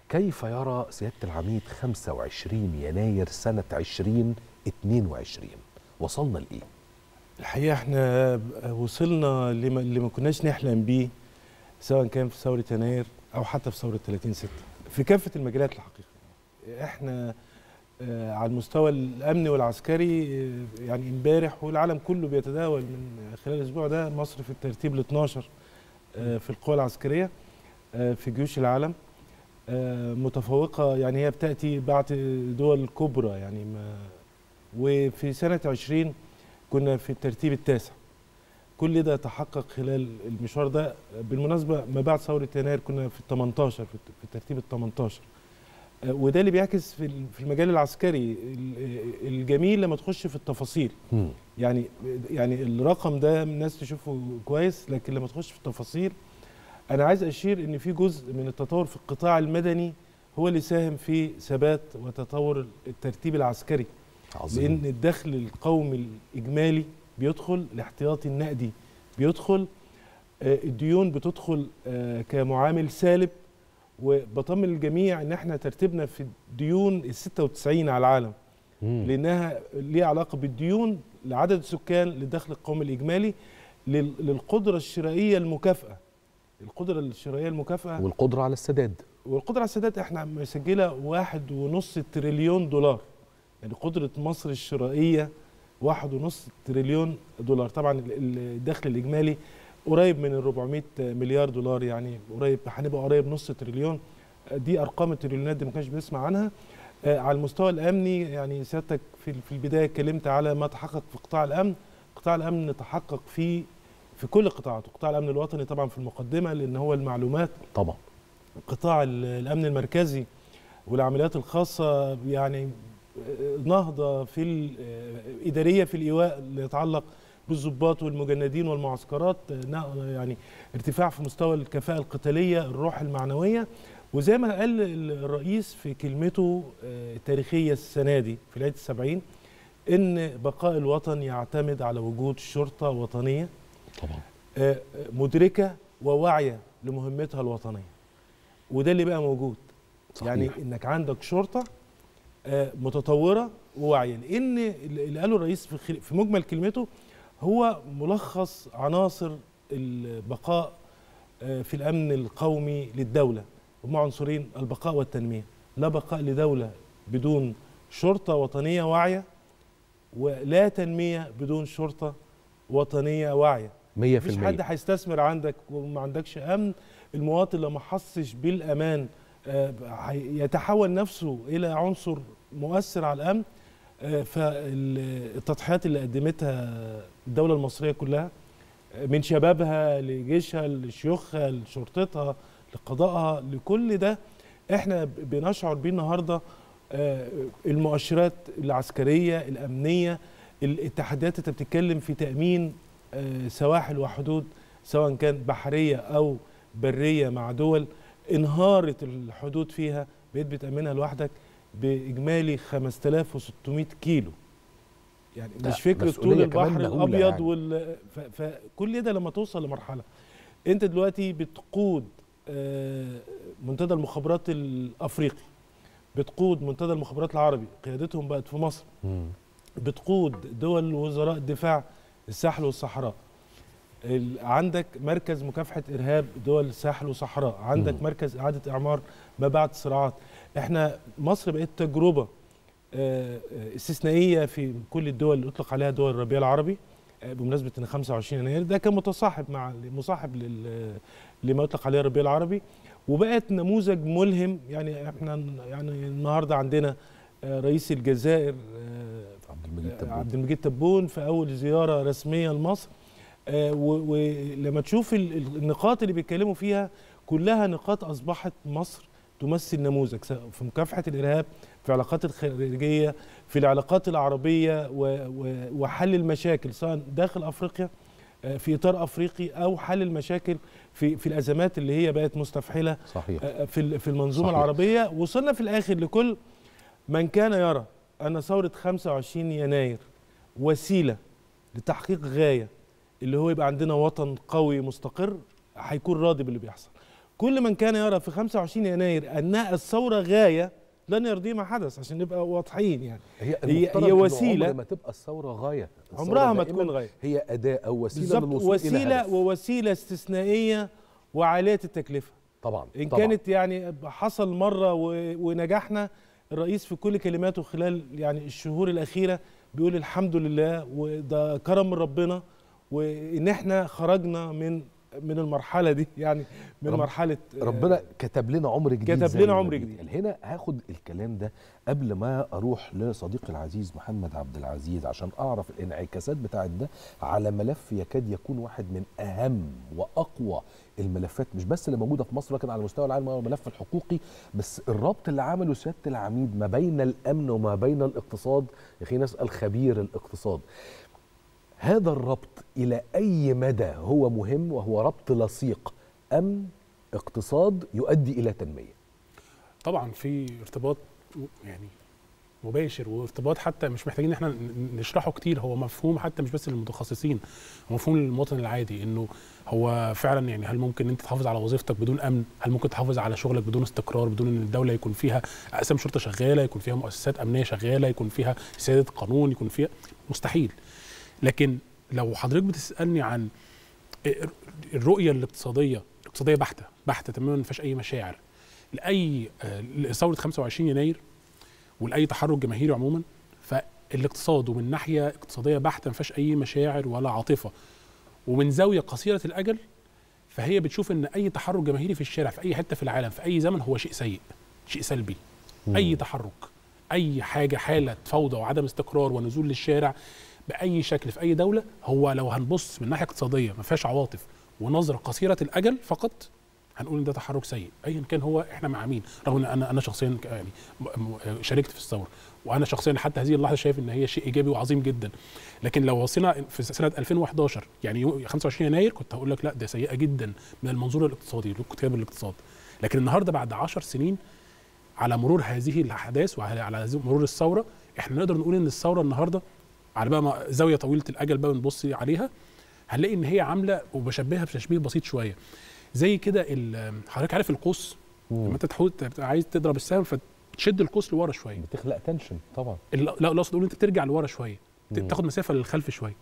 S1: كيف يرى سياده العميد 25 يناير سنه 2022 وصلنا لايه الحقيقه
S6: احنا وصلنا لما اللي ما كناش نحلم بيه سواء كان في ثوره يناير او حتى في ثوره 30 6 في كافه المجالات الحقيقه احنا آه على المستوى الامني والعسكري آه، يعني امبارح والعالم كله بيتداول من خلال الاسبوع ده مصر في الترتيب ال 12 آه في القوى العسكريه آه، في جيوش العالم آه، متفوقه يعني هي بتاتي بعد دول كبرى يعني ما وفي سنه 20 كنا في الترتيب التاسع كل ده تحقق خلال المشوار ده بالمناسبه ما بعد ثوره يناير كنا في ال 18 في الترتيب ال 18 آه، وده اللي بيعكس في المجال العسكري الجميل لما تخش في التفاصيل يعني يعني الرقم ده الناس تشوفه كويس لكن لما تخش في التفاصيل انا عايز اشير ان في جزء من التطور في القطاع المدني هو اللي ساهم في ثبات وتطور الترتيب العسكري عظيم. لان الدخل القومي الاجمالي بيدخل الاحتياطي النقدي بيدخل آه، الديون بتدخل آه، كمعامل سالب وبطمن الجميع ان احنا ترتيبنا في الديون ال 96 على العالم مم. لانها ليها علاقه بالديون لعدد السكان للدخل القومي الاجمالي للقدره الشرائيه المكافئه القدره الشرائيه المكافئه والقدره على السداد والقدره على السداد احنا مسجله واحد ونص تريليون دولار يعني قدره مصر الشرائيه واحد ونص تريليون دولار طبعا الدخل الاجمالي قريب من ال 400 مليار دولار يعني قريب هنبقى قريب نص تريليون دي ارقام التريليونات دي ما كانش بنسمع عنها آه، على المستوى الامني يعني سيادتك في البدايه اتكلمت على ما تحقق في قطاع الامن قطاع الامن تحقق في في كل قطاعاته قطاع الامن الوطني طبعا في المقدمه لان هو المعلومات طبعا قطاع الامن المركزي والعمليات الخاصه يعني نهضه في الإدارية في الايواء اللي يتعلق بالضباط والمجندين والمعسكرات يعني ارتفاع في مستوى الكفاءه القتاليه الروح المعنويه وزي ما قال الرئيس في كلمته آه، التاريخيه السنه دي في العيد السبعين ان بقاء الوطن يعتمد على وجود شرطه وطنيه طبعا آه، مدركه وواعيه لمهمتها الوطنيه وده اللي بقى موجود صحيح. يعني انك عندك شرطه آه، متطوره وواعيه لان اللي قاله الرئيس في مجمل كلمته هو ملخص عناصر البقاء آه، في الامن القومي للدوله هما عنصرين البقاء والتنميه لا بقاء لدوله بدون شرطه وطنيه واعيه ولا تنميه بدون شرطه وطنيه واعيه 100%
S1: مفيش حد
S6: هيستثمر عندك وما عندكش امن المواطن لما حسش بالامان آه، يتحول نفسه الى عنصر مؤثر على الامن آه، فالتضحيات اللي قدمتها الدوله المصريه كلها آه، من شبابها لجيشها لشيوخها لشرطتها لقضائها لكل ده احنا بنشعر بيه النهارده المؤشرات العسكريه الامنيه التحديات انت بتتكلم في تامين سواحل وحدود سواء كان بحريه او بريه مع دول انهارت الحدود فيها بقيت بتأمنها لوحدك بإجمالي 5600 كيلو يعني مش فكرة طول البحر الأبيض يعني. وال... ف... فكل ده لما توصل لمرحلة أنت دلوقتي بتقود آه، منتدى المخابرات الأفريقي بتقود منتدى المخابرات العربي قيادتهم بقت في مصر م. بتقود دول وزراء الدفاع الساحل والصحراء عندك مركز مكافحه ارهاب دول ساحل وصحراء عندك م. مركز اعاده اعمار ما بعد الصراعات احنا مصر بقت تجربه آه، آه، استثنائيه في كل الدول اللي اطلق عليها دول الربيع العربي آه، بمناسبه ان 25 يناير ده كان متصاحب مع مصاحب لما اطلق عليه الربيع العربي وبقت نموذج ملهم يعني احنا يعني النهارده عندنا رئيس الجزائر عبد المجيد تبون في اول زياره رسميه لمصر آه، ولما تشوف النقاط اللي بيتكلموا فيها كلها نقاط اصبحت مصر تمثل نموذج في مكافحه الارهاب في العلاقات الخارجيه في العلاقات العربيه وحل المشاكل سواء داخل افريقيا آه، في اطار افريقي او حل المشاكل في في الازمات اللي هي بقت مستفحله صحيح. آه، في في المنظومه صحيح. العربيه وصلنا في الاخر لكل من كان يرى ان ثوره 25 يناير وسيله لتحقيق غايه اللي هو يبقى عندنا وطن قوي مستقر هيكون راضي باللي بيحصل كل من كان يرى في 25 يناير ان الثوره غايه لن يرضيه ما حدث عشان نبقى واضحين
S1: يعني هي هي, هي وسيله ما تبقى الثوره غايه عمرها ما تكون غايه هي اداه او وسيله للوصول وسيله إلى
S6: ووسيله استثنائيه وعاليه التكلفه طبعا ان طبعًا. كانت يعني حصل مره ونجحنا الرئيس في كل كلماته خلال يعني الشهور الاخيره بيقول الحمد لله وده كرم من ربنا وان احنا خرجنا من من المرحله دي يعني من رب مرحله ربنا آه،
S1: كتب لنا عمر جديد كتب لنا عمر جديد هنا هاخد الكلام ده قبل ما اروح لصديقي العزيز محمد عبد العزيز عشان اعرف الانعكاسات بتاعت ده على ملف يكاد يكون واحد من اهم واقوى الملفات مش بس اللي موجوده في مصر لكن على مستوى العالم هو الملف الحقوقي بس الربط اللي عمله سياده العميد ما بين الامن وما بين الاقتصاد يا اخي نسال خبير الاقتصاد هذا الربط إلى أي مدى هو مهم وهو ربط لصيق أم اقتصاد يؤدي إلى تنمية
S7: طبعا في ارتباط يعني مباشر وارتباط حتى مش محتاجين احنا نشرحه كتير هو مفهوم حتى مش بس للمتخصصين هو مفهوم للمواطن العادي انه هو فعلا يعني هل ممكن انت تحافظ على وظيفتك بدون امن هل ممكن تحافظ على شغلك بدون استقرار بدون ان الدوله يكون فيها اقسام شرطه شغاله يكون فيها مؤسسات امنيه شغاله يكون فيها سياده قانون يكون فيها مستحيل لكن لو حضرتك بتسالني عن الرؤيه الاقتصاديه اقتصاديه بحته بحته تماما ما فيهاش اي مشاعر لاي آه، ثوره 25 يناير ولاي تحرك جماهيري عموما فالاقتصاد ومن ناحيه اقتصاديه بحته ما فيهاش اي مشاعر ولا عاطفه ومن زاويه قصيره الاجل فهي بتشوف ان اي تحرك جماهيري في الشارع في اي حته في العالم في اي زمن هو شيء سيء شيء سلبي مم. اي تحرك اي حاجه حاله فوضى وعدم استقرار ونزول للشارع باي شكل في اي دوله هو لو هنبص من ناحيه اقتصاديه ما فيهاش عواطف ونظره قصيره الاجل فقط هنقول ان ده تحرك سيء ايا كان هو احنا مع مين رغم ان انا انا شخصيا يعني شاركت في الثوره وانا شخصيا حتى هذه اللحظه شايف ان هي شيء ايجابي وعظيم جدا لكن لو وصلنا في سنه 2011 يعني 25 يناير كنت هقول لك لا ده سيئه جدا من المنظور الاقتصادي لكتاب الاقتصاد لكن النهارده بعد 10 سنين على مرور هذه الاحداث وعلى مرور الثوره احنا نقدر نقول ان الثوره النهارده على بقى زاويه طويله الاجل بقى بنبص عليها هنلاقي ان هي عامله وبشبهها بتشبيه بسيط شويه زي كده حضرتك عارف القوس لما انت تحاول عايز تضرب السهم فتشد القوس لورا شويه بتخلق تنشن طبعا لا لا اقصد اقول انت بترجع لورا شويه تاخد مسافه للخلف شويه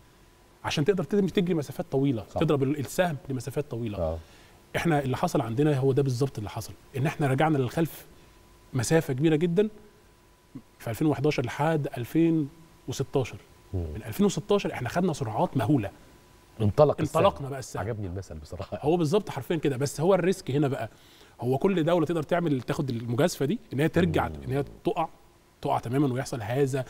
S7: عشان تقدر تجري مسافات طويله صح. تضرب السهم لمسافات طويله آه. احنا اللي حصل عندنا هو ده بالظبط اللي حصل ان احنا رجعنا للخلف مسافه كبيره جدا في 2011 لحد 2016 من 2016 احنا خدنا سرعات مهوله
S1: انطلق انطلقنا
S7: السهل. بقى السهم عجبني المثل بصراحه هو بالظبط حرفيا كده بس هو الريسك هنا بقى هو كل دوله تقدر تعمل تاخد المجازفه دي ان هي ترجع مم. ان هي تقع تقع تماما ويحصل هذا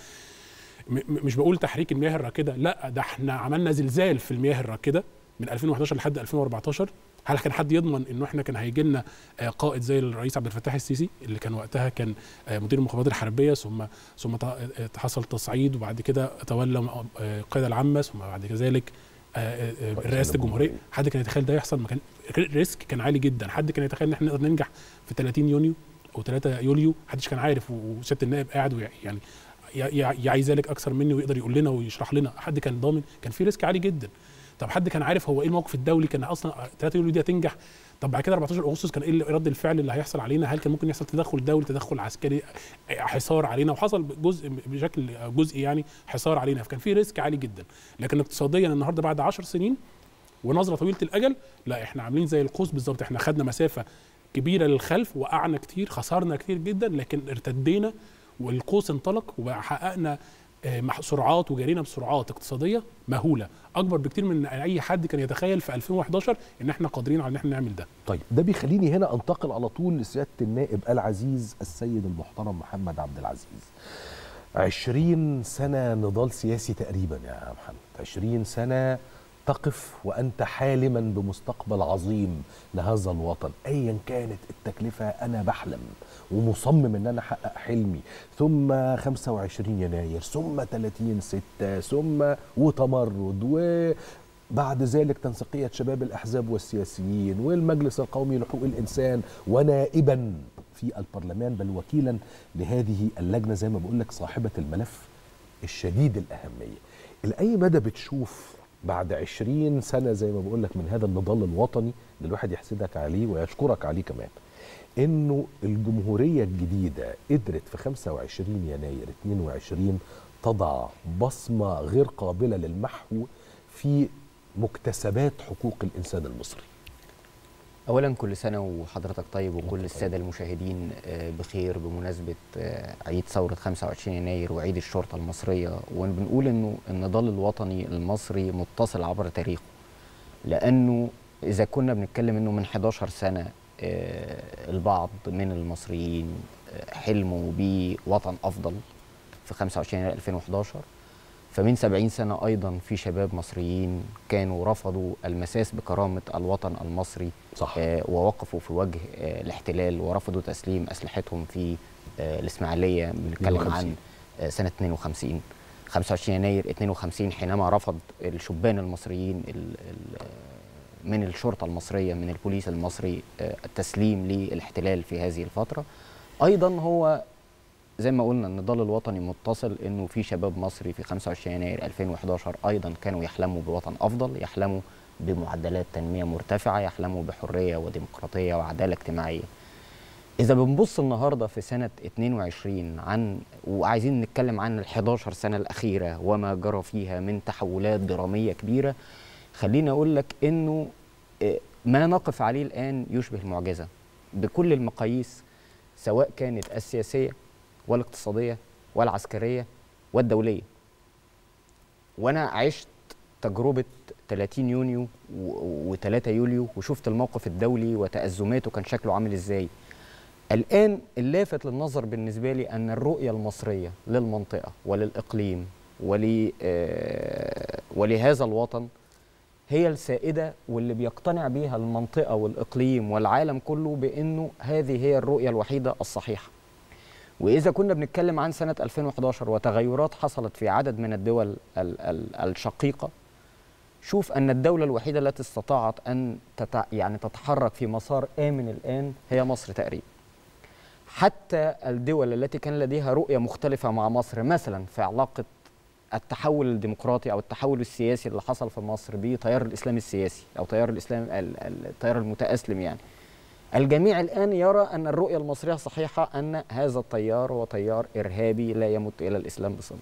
S7: مش بقول تحريك المياه الراكده لا ده احنا عملنا زلزال في المياه الراكده من 2011 لحد 2014 هل كان حد يضمن انه احنا كان هيجي لنا آه، قائد زي الرئيس عبد الفتاح السيسي اللي كان وقتها كان آه، مدير المخابرات الحربيه ثم ثم آه، حصل تصعيد وبعد كده تولى القياده العامه ثم بعد ذلك رئاسه الجمهوريه حد كان يتخيل ده يحصل مكان ريسك كان عالي جدا حد كان يتخيل ان احنا نقدر ننجح في 30 يونيو او 3 يوليو حدش كان عارف وست النائب قاعد يعني يعي ذلك اكثر مني ويقدر يقول لنا ويشرح لنا حد كان ضامن كان في ريسك عالي جدا طب حد كان عارف هو ايه الموقف الدولي كان اصلا 3 يوليو دي هتنجح طب بعد كده 14 اغسطس كان ايه رد الفعل اللي هيحصل علينا هل كان ممكن يحصل تدخل دولي تدخل عسكري حصار علينا وحصل جزء بشكل جزئي يعني حصار علينا فكان في ريسك عالي جدا لكن اقتصاديا النهارده بعد 10 سنين ونظره طويله الاجل لا احنا عاملين زي القوس بالظبط احنا خدنا مسافه كبيره للخلف وقعنا كتير خسرنا كتير جدا لكن ارتدينا والقوس انطلق وحققنا آه، سرعات وجرينا بسرعات اقتصاديه مهوله اكبر بكتير من اي حد كان يتخيل في 2011 ان احنا قادرين على ان احنا نعمل ده طيب ده بيخليني هنا انتقل على
S1: طول لسياده النائب العزيز السيد المحترم محمد عبد العزيز 20 سنه نضال سياسي تقريبا يا محمد 20 سنه تقف وانت حالما بمستقبل عظيم لهذا الوطن ايا كانت التكلفه انا بحلم ومصمم ان انا احقق حلمي ثم 25 يناير ثم 30 6 ثم وتمرد و بعد ذلك تنسيقية شباب الأحزاب والسياسيين والمجلس القومي لحقوق الإنسان ونائبا في البرلمان بل وكيلا لهذه اللجنة زي ما بقول لك صاحبة الملف الشديد الأهمية لأي مدى بتشوف بعد عشرين سنة زي ما بقول لك من هذا النضال الوطني اللي الواحد يحسدك عليه ويشكرك عليه كمان انه الجمهوريه الجديده قدرت في 25 يناير 22 تضع بصمه غير قابله للمحو في مكتسبات حقوق الانسان المصري.
S8: اولا كل سنه وحضرتك طيب نعم، وكل طيب. الساده المشاهدين آه، بخير بمناسبه آه، عيد ثوره 25 يناير وعيد الشرطه المصريه وبنقول انه النضال الوطني المصري متصل عبر تاريخه لانه اذا كنا بنتكلم انه من 11 سنه البعض من المصريين حلموا بوطن افضل في 25 يناير 2011 فمن 70 سنه ايضا في شباب مصريين كانوا رفضوا المساس بكرامه الوطن المصري صح. آه، ووقفوا في وجه آه، الاحتلال ورفضوا تسليم اسلحتهم في آه، الاسماعيليه بنتكلم عن سنه 52 25 يناير 52 حينما رفض الشبان المصريين من الشرطة المصرية من البوليس المصري آه، التسليم للاحتلال في هذه الفترة أيضا هو زي ما قلنا النضال الوطني متصل انه في شباب مصري في 25 يناير 2011 ايضا كانوا يحلموا بوطن افضل يحلموا بمعدلات تنميه مرتفعه يحلموا بحريه وديمقراطيه وعداله اجتماعيه اذا بنبص النهارده في سنه 22 عن وعايزين نتكلم عن ال11 سنه الاخيره وما جرى فيها من تحولات دراميه كبيره خليني اقول لك انه إيه، ما نقف عليه الآن يشبه المعجزة بكل المقاييس سواء كانت السياسية والاقتصادية والعسكرية والدولية وأنا عشت تجربة 30 يونيو و3 يوليو وشفت الموقف الدولي وتأزماته كان شكله عامل إزاي الآن اللافت للنظر بالنسبة لي أن الرؤية المصرية للمنطقة وللإقليم ولي آه، ولهذا الوطن هي السائده واللي بيقتنع بيها المنطقه والاقليم والعالم كله بانه هذه هي الرؤيه الوحيده الصحيحه. واذا كنا بنتكلم عن سنه 2011 وتغيرات حصلت في عدد من الدول الشقيقه شوف ان الدوله الوحيده التي استطاعت ان تتع... يعني تتحرك في مسار امن الان هي مصر تقريبا. حتى الدول التي كان لديها رؤيه مختلفه مع مصر مثلا في علاقه التحول الديمقراطي او التحول السياسي اللي حصل في مصر بتيار الاسلام السياسي او تيار الاسلام التيار المتاسلم يعني الجميع الان يرى ان الرؤيه المصريه صحيحه ان هذا التيار هو تيار ارهابي لا يمت الى الاسلام بصله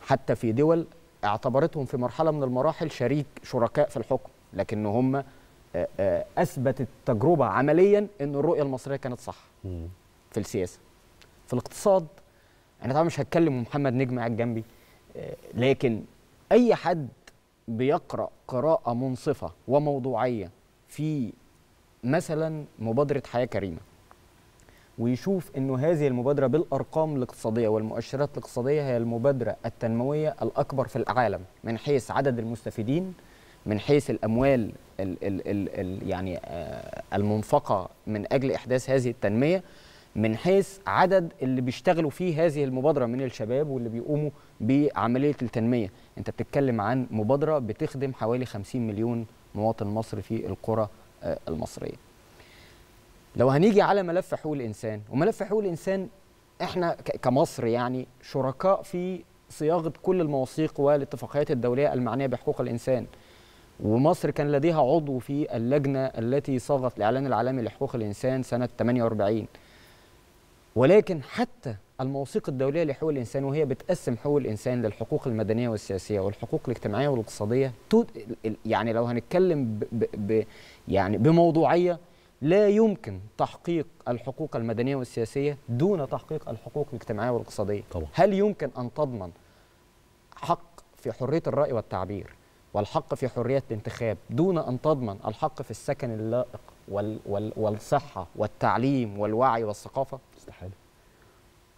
S8: حتى في دول اعتبرتهم في مرحله من المراحل شريك شركاء في الحكم لكن هم آه، آه، اثبتت التجربه عمليا ان الرؤيه المصريه كانت صح في السياسه في الاقتصاد انا طبعا مش هتكلم محمد نجم قاعد جنبي لكن اي حد بيقرا قراءه منصفه وموضوعيه في مثلا مبادره حياه كريمه ويشوف انه هذه المبادره بالارقام الاقتصاديه والمؤشرات الاقتصاديه هي المبادره التنمويه الاكبر في العالم من حيث عدد المستفيدين من حيث الاموال الـ الـ الـ يعني آه، المنفقه من اجل احداث هذه التنميه من حيث عدد اللي بيشتغلوا في هذه المبادره من الشباب واللي بيقوموا بعمليه التنميه انت بتتكلم عن مبادره بتخدم حوالي 50 مليون مواطن مصري في القرى آه، المصريه لو هنيجي على ملف حقوق الانسان وملف حقوق الانسان احنا كمصر يعني شركاء في صياغه كل المواثيق والاتفاقيات الدوليه المعنيه بحقوق الانسان ومصر كان لديها عضو في اللجنه التي صاغت الاعلان العالمي لحقوق الانسان سنه 48 ولكن حتى المواثيق الدولية لحقوق الإنسان وهي بتقسم حقوق الإنسان للحقوق المدنية والسياسية والحقوق الاجتماعية والاقتصادية يعني لو هنتكلم ب ب يعني بموضوعية لا يمكن تحقيق الحقوق المدنية والسياسية دون تحقيق الحقوق الاجتماعية والاقتصادية طبعا. هل يمكن أن تضمن حق في حرية الرأي والتعبير والحق في حرية الانتخاب دون أن تضمن الحق في السكن اللائق والصحة والتعليم والوعي والثقافة استحاله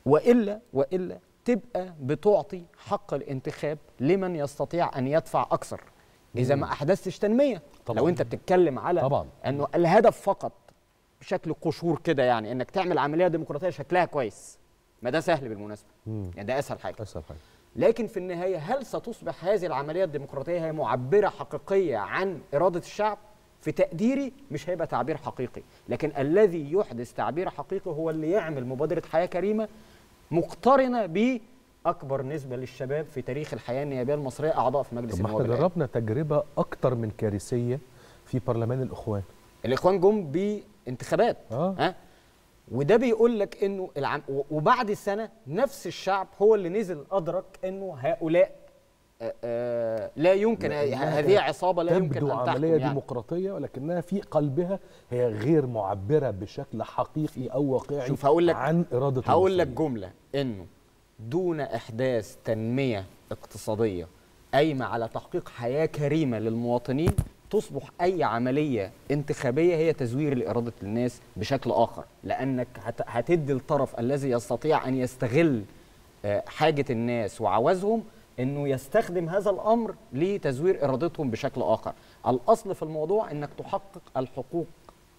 S8: والا والا تبقى بتعطي حق الانتخاب لمن يستطيع ان يدفع اكثر اذا ما احدثتش تنميه طبعا. لو انت بتتكلم على طبعا. انه الهدف فقط بشكل قشور كده يعني انك تعمل عمليه ديمقراطيه شكلها كويس ما ده سهل بالمناسبه مم. يعني ده اسهل حاجه اسهل حاجه لكن في النهايه هل ستصبح هذه العمليه الديمقراطيه هي معبره حقيقيه عن اراده الشعب في تقديري مش هيبقى تعبير حقيقي لكن الذي يحدث تعبير حقيقي هو اللي يعمل مبادرة حياة كريمة مقترنة ب اكبر نسبه للشباب في تاريخ الحياه النيابيه المصريه اعضاء في مجلس النواب احنا
S1: جربنا تجربه اكتر من كارثيه في برلمان الاخوان
S8: الاخوان جم بانتخابات آه. أه؟ وده بيقول لك انه العم... وبعد السنه نفس الشعب هو اللي نزل ادرك انه هؤلاء آه، آه، لا يمكن هذه عصابه لا يمكن ان تحكم عمليه يعني.
S1: ديمقراطيه ولكنها في قلبها هي غير معبره بشكل
S8: حقيقي او
S1: واقعي شوف هقول
S8: لك عن اراده هقول لك جمله انه دون احداث تنميه اقتصاديه قايمه على تحقيق حياه كريمه للمواطنين تصبح اي عمليه انتخابيه هي تزوير لاراده الناس بشكل اخر لانك هتدي الطرف الذي يستطيع ان يستغل آه، حاجه الناس وعوازهم انه يستخدم هذا الامر لتزوير ارادتهم بشكل اخر الاصل في الموضوع انك تحقق الحقوق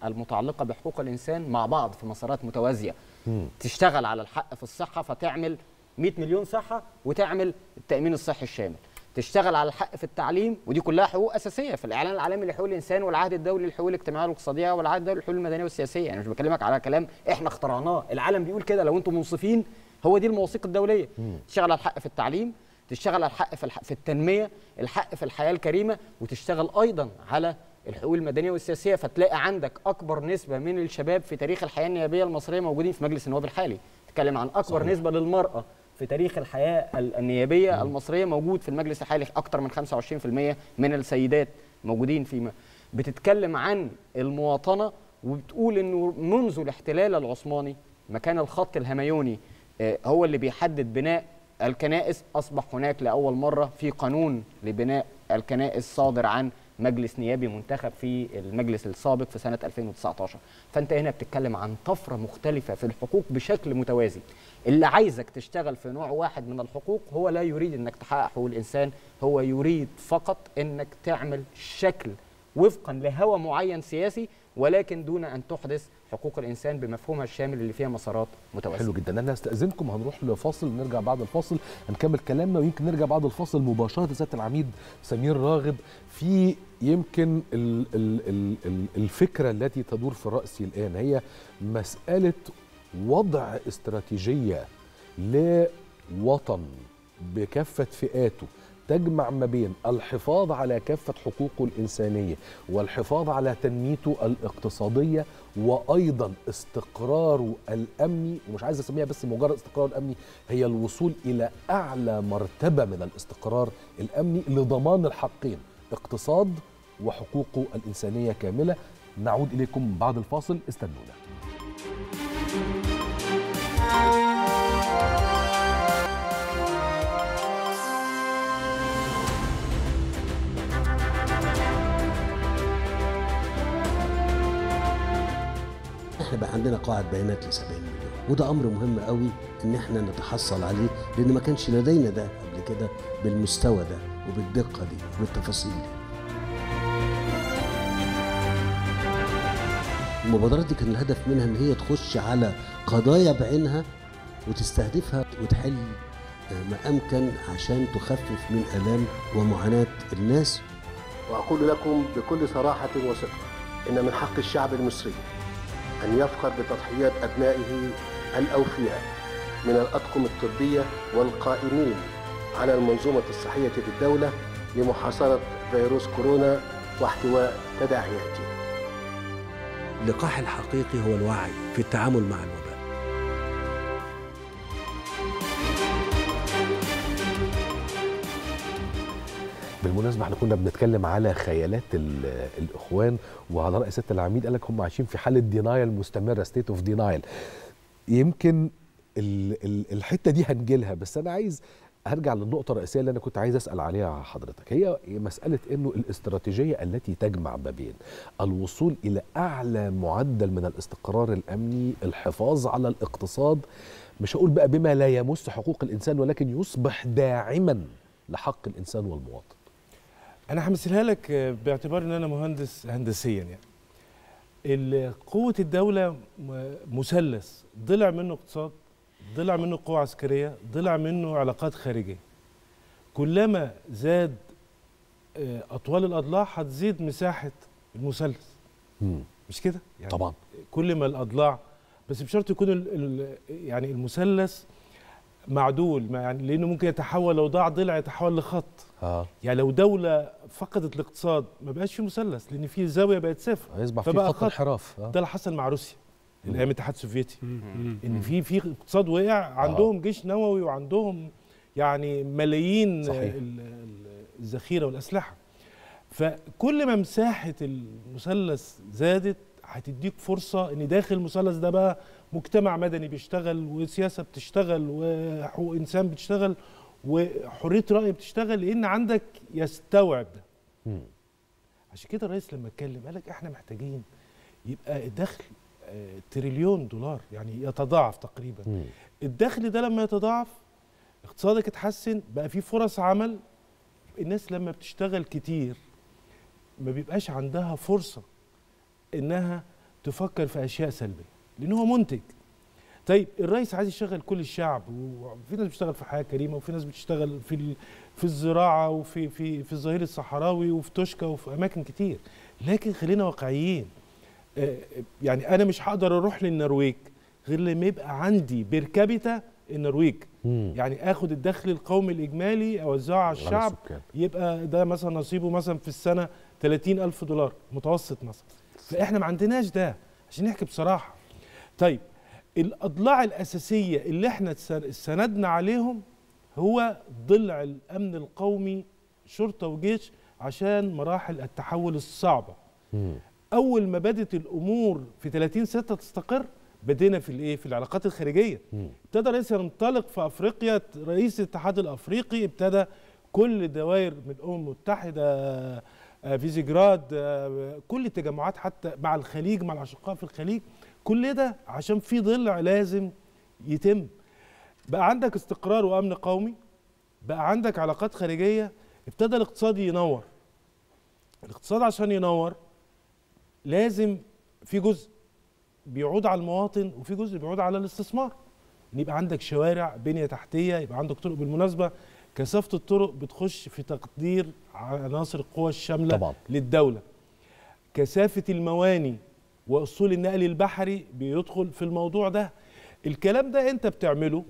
S8: المتعلقه بحقوق الانسان مع بعض في مسارات متوازيه م. تشتغل على الحق في الصحه فتعمل 100 مليون صحه وتعمل التامين الصحي الشامل تشتغل على الحق في التعليم ودي كلها حقوق اساسيه في الاعلان العالمي لحقوق الانسان والعهد الدولي للحقوق الاجتماعيه والاقتصاديه والعهد الدولي للحقوق المدنيه والسياسيه يعني مش بكلمك على كلام احنا اخترعناه العالم بيقول كده لو انتم منصفين هو دي المواثيق الدوليه تشتغل على الحق في التعليم تشتغل على الحق في, الحق في التنميه الحق في الحياه الكريمه وتشتغل ايضا على الحقوق المدنيه والسياسيه فتلاقي عندك اكبر نسبه من الشباب في تاريخ الحياه النيابيه المصريه موجودين في مجلس النواب الحالي تتكلم عن اكبر صحيح. نسبه للمراه في تاريخ الحياه النيابيه م. المصريه موجود في المجلس الحالي اكثر من 25% من السيدات موجودين فيما بتتكلم عن المواطنه وبتقول انه منذ الاحتلال العثماني مكان الخط الهميوني آه، هو اللي بيحدد بناء الكنائس أصبح هناك لأول مرة في قانون لبناء الكنائس صادر عن مجلس نيابي منتخب في المجلس السابق في سنة 2019 فأنت هنا بتتكلم عن طفرة مختلفة في الحقوق بشكل متوازي اللي عايزك تشتغل في نوع واحد من الحقوق هو لا يريد أنك تحقق حقوق الإنسان هو يريد فقط أنك تعمل شكل وفقا لهوى معين سياسي ولكن دون أن تحدث حقوق الانسان بمفهومها الشامل اللي فيها مسارات متوازيه. حلو
S1: جدا انا استاذنكم هنروح لفاصل ونرجع بعد الفاصل هنكمل كلامنا ويمكن نرجع بعد الفاصل مباشره سياده العميد سمير راغب في يمكن الـ الـ الـ الـ الفكره التي تدور في راسي الان هي مساله وضع استراتيجيه لوطن بكافه فئاته تجمع ما بين الحفاظ على كافه حقوقه الانسانيه والحفاظ على تنميته الاقتصاديه وايضا استقراره الامني ومش عايز اسميها بس مجرد استقرار امني هي الوصول الى اعلى مرتبه من الاستقرار الامني لضمان الحقين اقتصاد وحقوقه الانسانيه كامله نعود اليكم بعد الفاصل استنونا
S4: هيبقى عندنا قاعد بيانات ل 70 مليون وده امر مهم قوي ان احنا نتحصل عليه لان ما كانش لدينا ده قبل كده بالمستوى ده وبالدقه دي وبالتفاصيل دي
S1: المبادرات دي كان الهدف منها ان هي تخش على قضايا بعينها وتستهدفها وتحل آه، ما امكن عشان تخفف من الام ومعاناه الناس واقول لكم بكل صراحه وثقه ان من حق الشعب المصري أن يفخر بتضحيات أبنائه الأوفياء من الأطقم الطبية والقائمين على المنظومة الصحية في الدولة لمحاصرة فيروس كورونا واحتواء تداعياته. اللقاح الحقيقي هو الوعي في التعامل مع الوعي. بالمناسبه احنا كنا بنتكلم على خيالات الاخوان وعلى راي سياده العميد قال لك هم عايشين في حاله دينايل مستمره ستيت اوف دينايل يمكن الحته دي هنجيلها بس انا عايز هرجع للنقطة الرئيسية اللي أنا كنت عايز أسأل عليها حضرتك هي مسألة أنه الاستراتيجية التي تجمع ما بين الوصول إلى أعلى معدل من الاستقرار الأمني الحفاظ على الاقتصاد مش هقول بقى بما لا يمس حقوق الإنسان ولكن يصبح داعما لحق الإنسان والمواطن
S6: انا همثلها لك باعتبار ان انا مهندس هندسيا يعني قوه الدوله مثلث ضلع منه اقتصاد ضلع منه قوه عسكريه ضلع منه علاقات خارجيه كلما زاد آه، اطوال الاضلاع هتزيد مساحه المثلث مش كده يعني طبعا كل ما الاضلاع بس بشرط يكون يعني المثلث معدول يعني لانه ممكن يتحول لو ضاع ضلع يتحول لخط اه يعني لو دوله فقدت الاقتصاد ما بقاش في مثلث لان في زاويه بقت صفر هيصبح آه، في خط انحراف آه. ده اللي حصل مع روسيا الايام الاتحاد السوفيتي ان في في اقتصاد وقع عندهم آه. جيش نووي وعندهم يعني ملايين صحيح. الذخيره والاسلحه فكل ما مساحه المثلث زادت هتديك فرصه ان داخل المثلث ده بقى مجتمع مدني بيشتغل وسياسه بتشتغل وحقوق انسان بتشتغل وحريه راي بتشتغل لان عندك يستوعب ده عشان كده الرئيس لما اتكلم قال لك احنا محتاجين يبقى الدخل آه، تريليون دولار يعني يتضاعف تقريبا مم. الدخل ده لما يتضاعف اقتصادك اتحسن بقى في فرص عمل الناس لما بتشتغل كتير ما بيبقاش عندها فرصه انها تفكر في اشياء سلبيه لان هو منتج طيب الرئيس عايز يشغل كل الشعب وفي ناس بتشتغل في حياه كريمه وفي ناس بتشتغل في في الزراعه وفي في في الظهير الصحراوي وفي توشكا وفي اماكن كتير لكن خلينا واقعيين آه، يعني انا مش هقدر اروح للنرويج غير لما يبقى عندي بير النرويج مم. يعني اخد الدخل القومي الاجمالي اوزعه على الشعب يبقى ده مثلا نصيبه مثلا في السنه 30 الف دولار متوسط مثلا فاحنا ما عندناش ده عشان نحكي بصراحه طيب الاضلاع الاساسيه اللي احنا استندنا عليهم هو ضلع الامن القومي شرطه وجيش عشان مراحل التحول الصعبه مم. اول ما بدت الامور في 30 6 تستقر بدينا في الايه في العلاقات الخارجيه ابتدى رئيس ينطلق في افريقيا رئيس الاتحاد الافريقي ابتدى كل الدوائر من الامم المتحده آه، فيزيجراد آه، كل التجمعات حتى مع الخليج مع الاشقاء في الخليج كل ده عشان في ضلع لازم يتم بقى عندك استقرار وامن قومي بقى عندك علاقات خارجيه ابتدى الاقتصاد ينور الاقتصاد عشان ينور لازم في جزء بيعود على المواطن وفي جزء بيعود على الاستثمار ان يبقى عندك شوارع بنيه تحتيه يبقى عندك طرق بالمناسبه كثافه الطرق بتخش في تقدير عناصر القوى الشامله طبعا. للدوله كثافه المواني واصول النقل البحري بيدخل في الموضوع ده الكلام ده انت بتعمله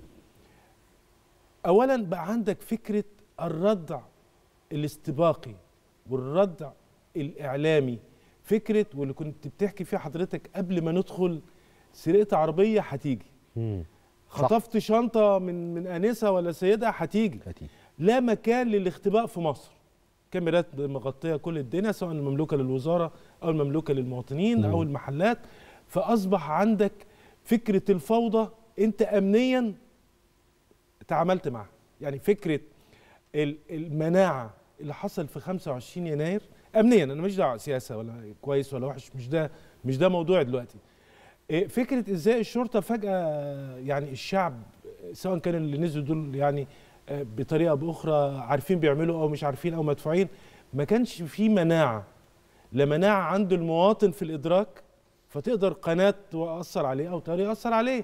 S6: اولا بقى عندك فكره الردع الاستباقي والردع الاعلامي فكره واللي كنت بتحكي فيه حضرتك قبل ما ندخل سرقت عربيه هتيجي خطفت شنطه من من انسه ولا سيده هتيجي لا مكان للاختباء في مصر كاميرات مغطيه كل الدنيا سواء المملوكه للوزاره او المملوكه للمواطنين او المحلات فاصبح عندك فكره الفوضى انت امنيا تعاملت معها يعني فكره المناعه اللي حصل في 25 يناير امنيا انا مش دعوه سياسه ولا كويس ولا وحش مش ده مش ده موضوعي دلوقتي إيه، فكره ازاي الشرطه فجاه يعني الشعب سواء كان اللي نزلوا دول يعني بطريقه باخرى عارفين بيعملوا او مش عارفين او مدفوعين ما كانش في مناعه لا مناعه عند المواطن في الادراك فتقدر قناه تاثر عليه او طريقه اثر عليه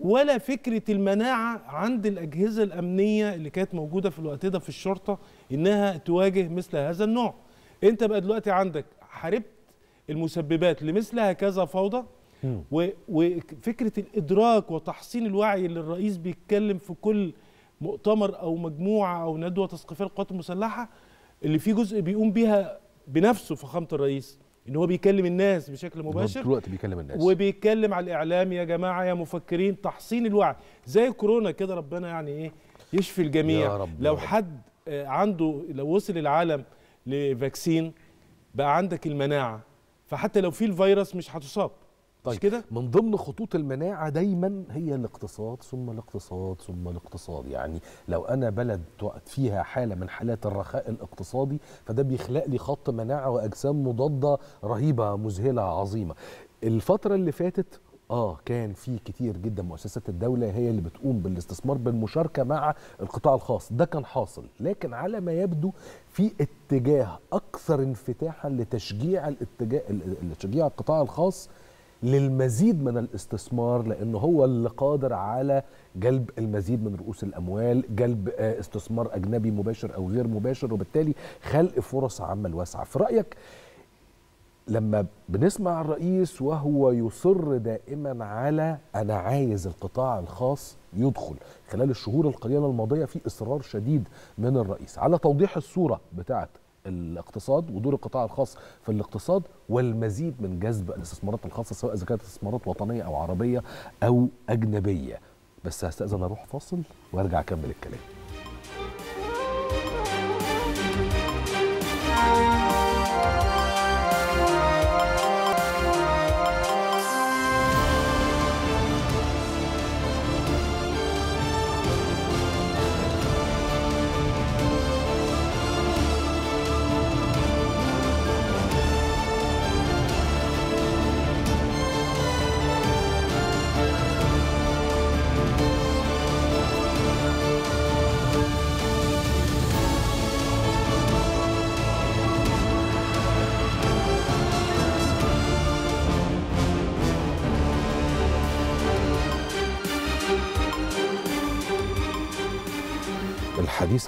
S6: ولا فكره المناعه عند الاجهزه الامنيه اللي كانت موجوده في الوقت ده في الشرطه انها تواجه مثل هذا النوع انت بقى دلوقتي عندك حاربت المسببات لمثل هكذا فوضى وفكره الادراك وتحصين الوعي اللي الرئيس بيتكلم في كل مؤتمر او مجموعه او ندوه تثقيفيه للقوات المسلحه اللي في جزء بيقوم بيها بنفسه فخامه الرئيس ان هو بيكلم الناس بشكل مباشر طول الوقت بيكلم الناس وبيتكلم على الاعلام يا جماعه يا مفكرين تحصين الوعي زي كورونا كده ربنا يعني ايه يشفي الجميع يا رب لو حد آه، عنده لو وصل العالم لفاكسين بقى عندك المناعه فحتى لو في الفيروس مش هتصاب طيب كده من ضمن خطوط
S1: المناعه دايما هي الاقتصاد ثم الاقتصاد ثم الاقتصاد يعني لو انا بلد فيها حاله من حالات الرخاء الاقتصادي فده بيخلق لي خط مناعه واجسام مضاده رهيبه مذهله عظيمه الفتره اللي فاتت اه كان في كتير جدا مؤسسات الدوله هي اللي بتقوم بالاستثمار بالمشاركه مع القطاع الخاص ده كان حاصل لكن على ما يبدو في اتجاه اكثر انفتاحا لتشجيع الاتجاه لتشجيع القطاع الخاص للمزيد من الاستثمار لأنه هو اللي قادر على جلب المزيد من رؤوس الأموال جلب آه، استثمار أجنبي مباشر أو غير مباشر وبالتالي خلق فرص عمل واسعة في رأيك لما بنسمع الرئيس وهو يصر دائما على انا عايز القطاع الخاص يدخل خلال الشهور القليله الماضيه في اصرار شديد من الرئيس على توضيح الصوره بتاعت الاقتصاد ودور القطاع الخاص في الاقتصاد والمزيد من جذب الاستثمارات الخاصه سواء اذا كانت استثمارات وطنيه او عربيه او اجنبيه بس هستاذن اروح فاصل وارجع اكمل الكلام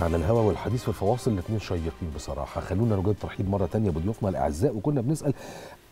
S1: على الهوا والحديث في الفواصل الاثنين شيقين بصراحه خلونا نجد ترحيب مره تانية بضيوفنا الاعزاء وكنا بنسال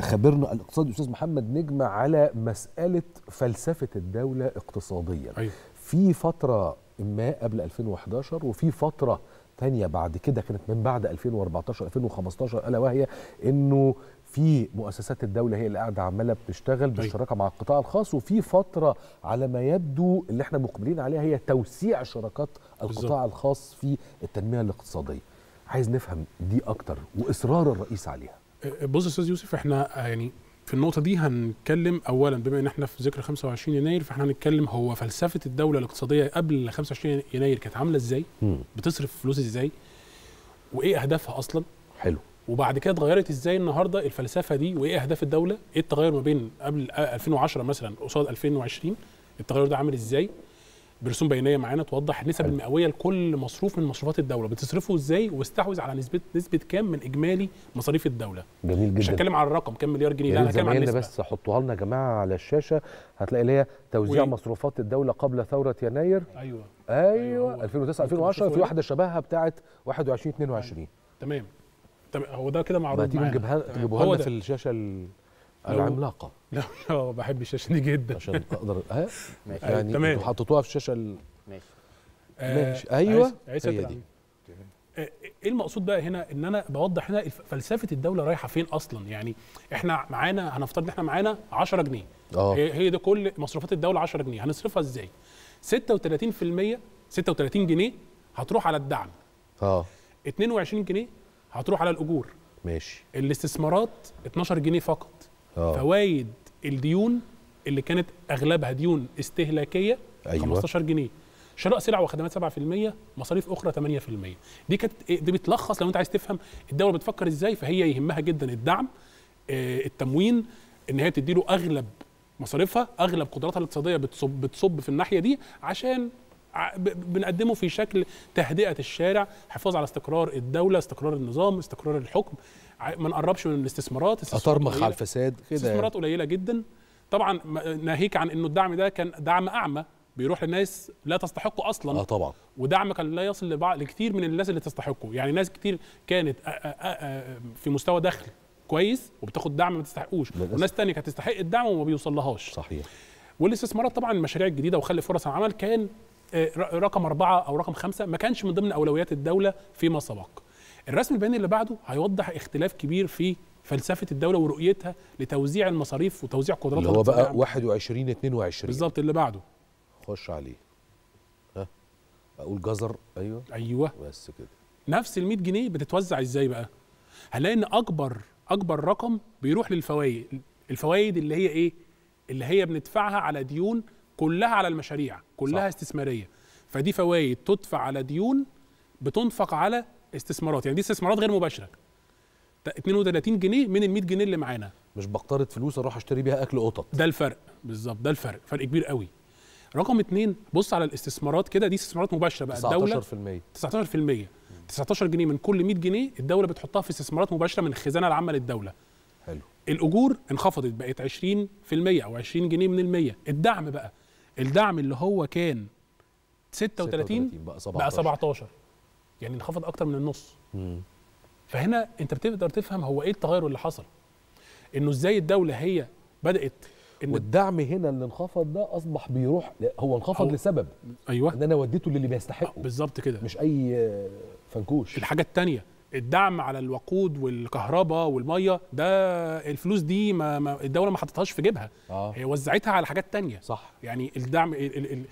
S1: خبرنا الاقتصادي استاذ محمد نجمه على مساله فلسفه الدوله اقتصاديا أيوه. في فتره ما قبل 2011 وفي فتره تانية بعد كده كانت من بعد 2014 2015 الا وهي انه في مؤسسات الدوله هي اللي قاعده عماله بتشتغل طيب. بالشراكه مع القطاع الخاص وفي فتره على ما يبدو اللي احنا مقبلين عليها هي توسيع شراكات القطاع الخاص في التنميه الاقتصاديه عايز نفهم دي اكتر واصرار الرئيس عليها
S7: أه، أه، بص يا استاذ يوسف احنا آه، يعني في النقطة دي هنتكلم أولا بما إن إحنا في ذكرى 25 يناير فإحنا هنتكلم هو فلسفة الدولة الاقتصادية قبل 25 يناير كانت عاملة إزاي؟ بتصرف فلوس إزاي؟ وإيه أهدافها أصلا؟ حلو وبعد كده اتغيرت ازاي النهارده الفلسفه دي وايه اهداف الدوله؟ ايه التغير ما بين قبل 2010 آه، مثلا قصاد 2020 التغير ده عامل ازاي؟ برسوم بيانيه معانا توضح النسب المئويه لكل مصروف من مصروفات الدوله بتصرفه ازاي واستحوذ على نسبه نسبه كام من اجمالي مصاريف الدوله
S1: جميل جدا مش هتكلم على
S7: الرقم كام مليار جنيه لا يعني انا هتكلم على بس
S1: حطوها لنا يا جماعه على الشاشه هتلاقي اللي هي توزيع وي. مصروفات الدوله قبل ثوره يناير ايوه ايوه, أيوة. 2009 2010 في إيه. واحده شبهها بتاعه 21 22
S7: تمام تمام هو ده كده معروض تيجي نجيبها تجيبوها لنا في
S1: الشاشه العملاقه
S7: لا لا بحب الشاشه دي جدا عشان
S1: اقدر ها ماشي أيوة، يعني تمام انتوا حطيتوها في الشاشه ال... ماشي ماشي آه، ايوه هي دي
S7: آه، ايه المقصود بقى هنا ان انا بوضح هنا فلسفه الدوله رايحه فين اصلا يعني احنا معانا هنفترض ان احنا معانا 10 جنيه اه هي ده كل مصروفات الدوله 10 جنيه هنصرفها ازاي 36% 36 جنيه هتروح على الدعم اه 22 جنيه هتروح على الاجور ماشي الاستثمارات 12 جنيه فقط أوه. فوائد الديون اللي كانت اغلبها ديون استهلاكيه أيوة. 15 جنيه شراء سلع وخدمات 7% مصاريف اخرى 8% دي كانت إيه، دي بتلخص لو انت عايز تفهم الدوله بتفكر ازاي فهي يهمها جدا الدعم آه، التموين ان هي تديله اغلب مصاريفها اغلب قدراتها الاقتصاديه بتصب بتصب في الناحيه دي عشان بنقدمه في شكل تهدئه الشارع حفاظ على استقرار الدوله استقرار النظام استقرار الحكم ما نقربش من الاستثمارات اطرمخ على الفساد كده يعني. استثمارات قليله جدا طبعا ناهيك عن انه الدعم ده كان دعم اعمى بيروح لناس لا تستحقه اصلا اه طبعا ودعم كان لا يصل لبعض لكثير من الناس اللي تستحقه يعني ناس كتير كانت آآ آه، آآ آه، آه، في مستوى دخل كويس وبتاخد دعم ما تستحقوش وناس تانية كانت تستحق الدعم وما بيوصلهاش صحيح والاستثمارات طبعا المشاريع الجديده وخلي فرص العمل كان آه، رقم أربعة أو رقم خمسة ما كانش من ضمن أولويات الدولة فيما سبق الرسم البياني اللي بعده هيوضح اختلاف كبير في فلسفه الدوله ورؤيتها لتوزيع المصاريف وتوزيع قدراتها اللي هو بقى
S1: 21 22 بالظبط اللي بعده خش عليه ها اقول جزر ايوه
S7: ايوه بس كده نفس ال 100 جنيه بتتوزع ازاي بقى هنلاقي ان اكبر اكبر رقم بيروح للفوائد الفوائد اللي هي ايه اللي هي بندفعها على ديون كلها على المشاريع كلها صح. استثماريه فدي فوائد تدفع على ديون بتنفق على استثمارات يعني دي استثمارات غير مباشره 32 جنيه من ال 100 جنيه اللي معانا مش بقترض فلوس اروح اشتري بيها اكل قطط ده الفرق بالظبط ده الفرق فرق كبير قوي رقم اثنين بص على الاستثمارات كده دي استثمارات مباشره بقى 19% الدوله 19% 19 19 جنيه من كل 100 جنيه الدوله بتحطها في استثمارات مباشره من الخزانه العامه للدوله حلو الاجور انخفضت بقت 20% او 20 جنيه من ال 100 الدعم بقى الدعم اللي هو كان 36, 36 بقى 17 بقى 17 يعني انخفض اكتر من النص مم. فهنا انت بتقدر تفهم هو ايه التغير اللي حصل انه ازاي الدوله هي بدات إن والدعم هنا اللي انخفض ده اصبح بيروح هو انخفض هو لسبب ايوه ان انا وديته للي بيستحقه بالظبط كده مش اي فنكوش الحاجه الثانيه الدعم على الوقود والكهرباء والميه ده الفلوس دي ما الدوله ما حطتهاش في جيبها آه. هي وزعتها على حاجات تانية صح يعني الدعم ال ال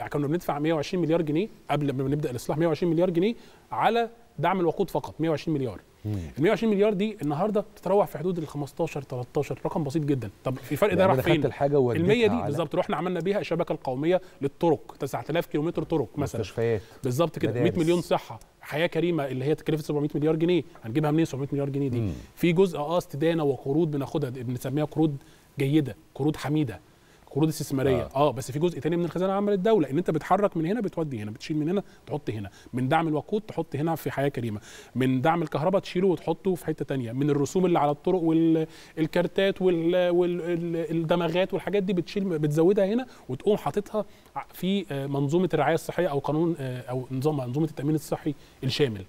S7: ال كنا بندفع 120 مليار جنيه قبل ما نبدا الاصلاح 120 مليار جنيه على دعم الوقود فقط 120 مليار ال 120 مليار دي النهارده بتتراوح في حدود ال 15 13 رقم بسيط جدا طب الفرق ده يعني راح فين؟ الحاجه ال 100 دي بالظبط رحنا عملنا بيها الشبكه القوميه للطرق 9000 كيلومتر طرق مثلا مستشفيات بالظبط كده 100 مليون صحه حياه كريمه اللي هي تكلفه 700 مليار جنيه هنجيبها منين 700 مليار جنيه دي؟ في جزء اه استدانه وقروض بناخدها بنسميها قروض جيده قروض حميده قروض استثماريه آه. اه بس في جزء ثاني من الخزانه العامه للدوله ان انت بتحرك من هنا بتودي هنا بتشيل من هنا تحط هنا من دعم الوقود تحط هنا في حياه كريمه من دعم الكهرباء تشيله وتحطه في حته ثانيه من الرسوم اللي على الطرق والكارتات والدمغات والحاجات دي بتشيل بتزودها هنا وتقوم حاططها في آه، منظومه الرعايه الصحيه او قانون آه، او نظام منظومه التامين الصحي الشامل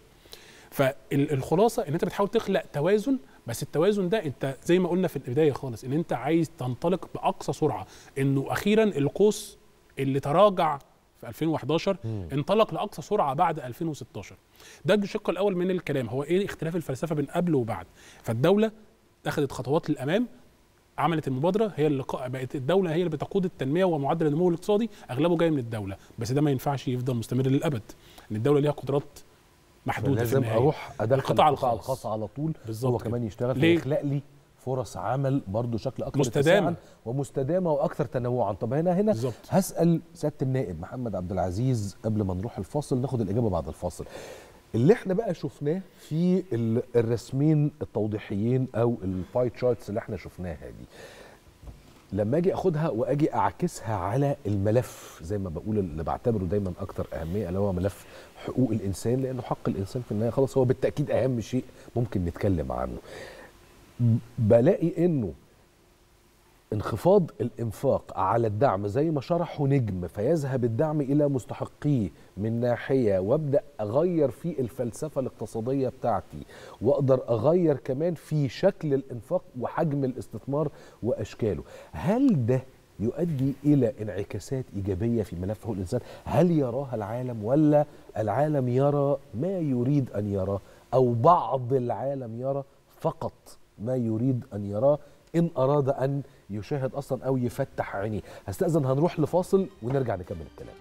S7: فالخلاصه ان انت بتحاول تخلق توازن بس التوازن ده انت زي ما قلنا في البدايه خالص ان انت عايز تنطلق باقصى سرعه انه اخيرا القوس اللي تراجع في 2011 مم. انطلق لاقصى سرعه بعد 2016 ده الشق الاول من الكلام هو ايه اختلاف الفلسفه بين قبل وبعد فالدوله اخذت خطوات للامام عملت المبادره هي اللي بقت الدوله هي اللي بتقود التنميه ومعدل النمو الاقتصادي اغلبه جاي من الدوله بس ده ما ينفعش يفضل مستمر للابد ان الدوله ليها
S1: قدرات محدوده لازم اروح ادخل القطاع الخاص. الخاص على طول هو كمان يشتغل فيخلق لي فرص عمل برضه شكل اكثر مستدامه ومستدامه واكثر تنوعا طب هنا هنا بالزبط. هسال سياده النائب محمد عبد العزيز قبل ما نروح الفاصل ناخد الاجابه بعد الفاصل اللي احنا بقى شفناه في الرسمين التوضيحيين او الباي تشارتس اللي احنا شفناها دي لما اجي اخدها واجي اعكسها على الملف زي ما بقول اللي بعتبره دايما اكثر اهميه اللي هو ملف حقوق الانسان لانه حق الانسان في النهايه خلاص هو بالتاكيد اهم شيء ممكن نتكلم عنه بلاقي انه انخفاض الانفاق على الدعم زي ما شرحه نجم فيذهب الدعم الى مستحقيه من ناحيه وابدا اغير في الفلسفه الاقتصاديه بتاعتي واقدر اغير كمان في شكل الانفاق وحجم الاستثمار واشكاله هل ده يؤدي الى انعكاسات ايجابيه في ملف حقوق الانسان هل يراها العالم ولا العالم يرى ما يريد أن يراه أو بعض العالم يرى فقط ما يريد أن يراه إن أراد أن يشاهد أصلا أو يفتح عينيه هستأذن هنروح لفاصل ونرجع نكمل الكلام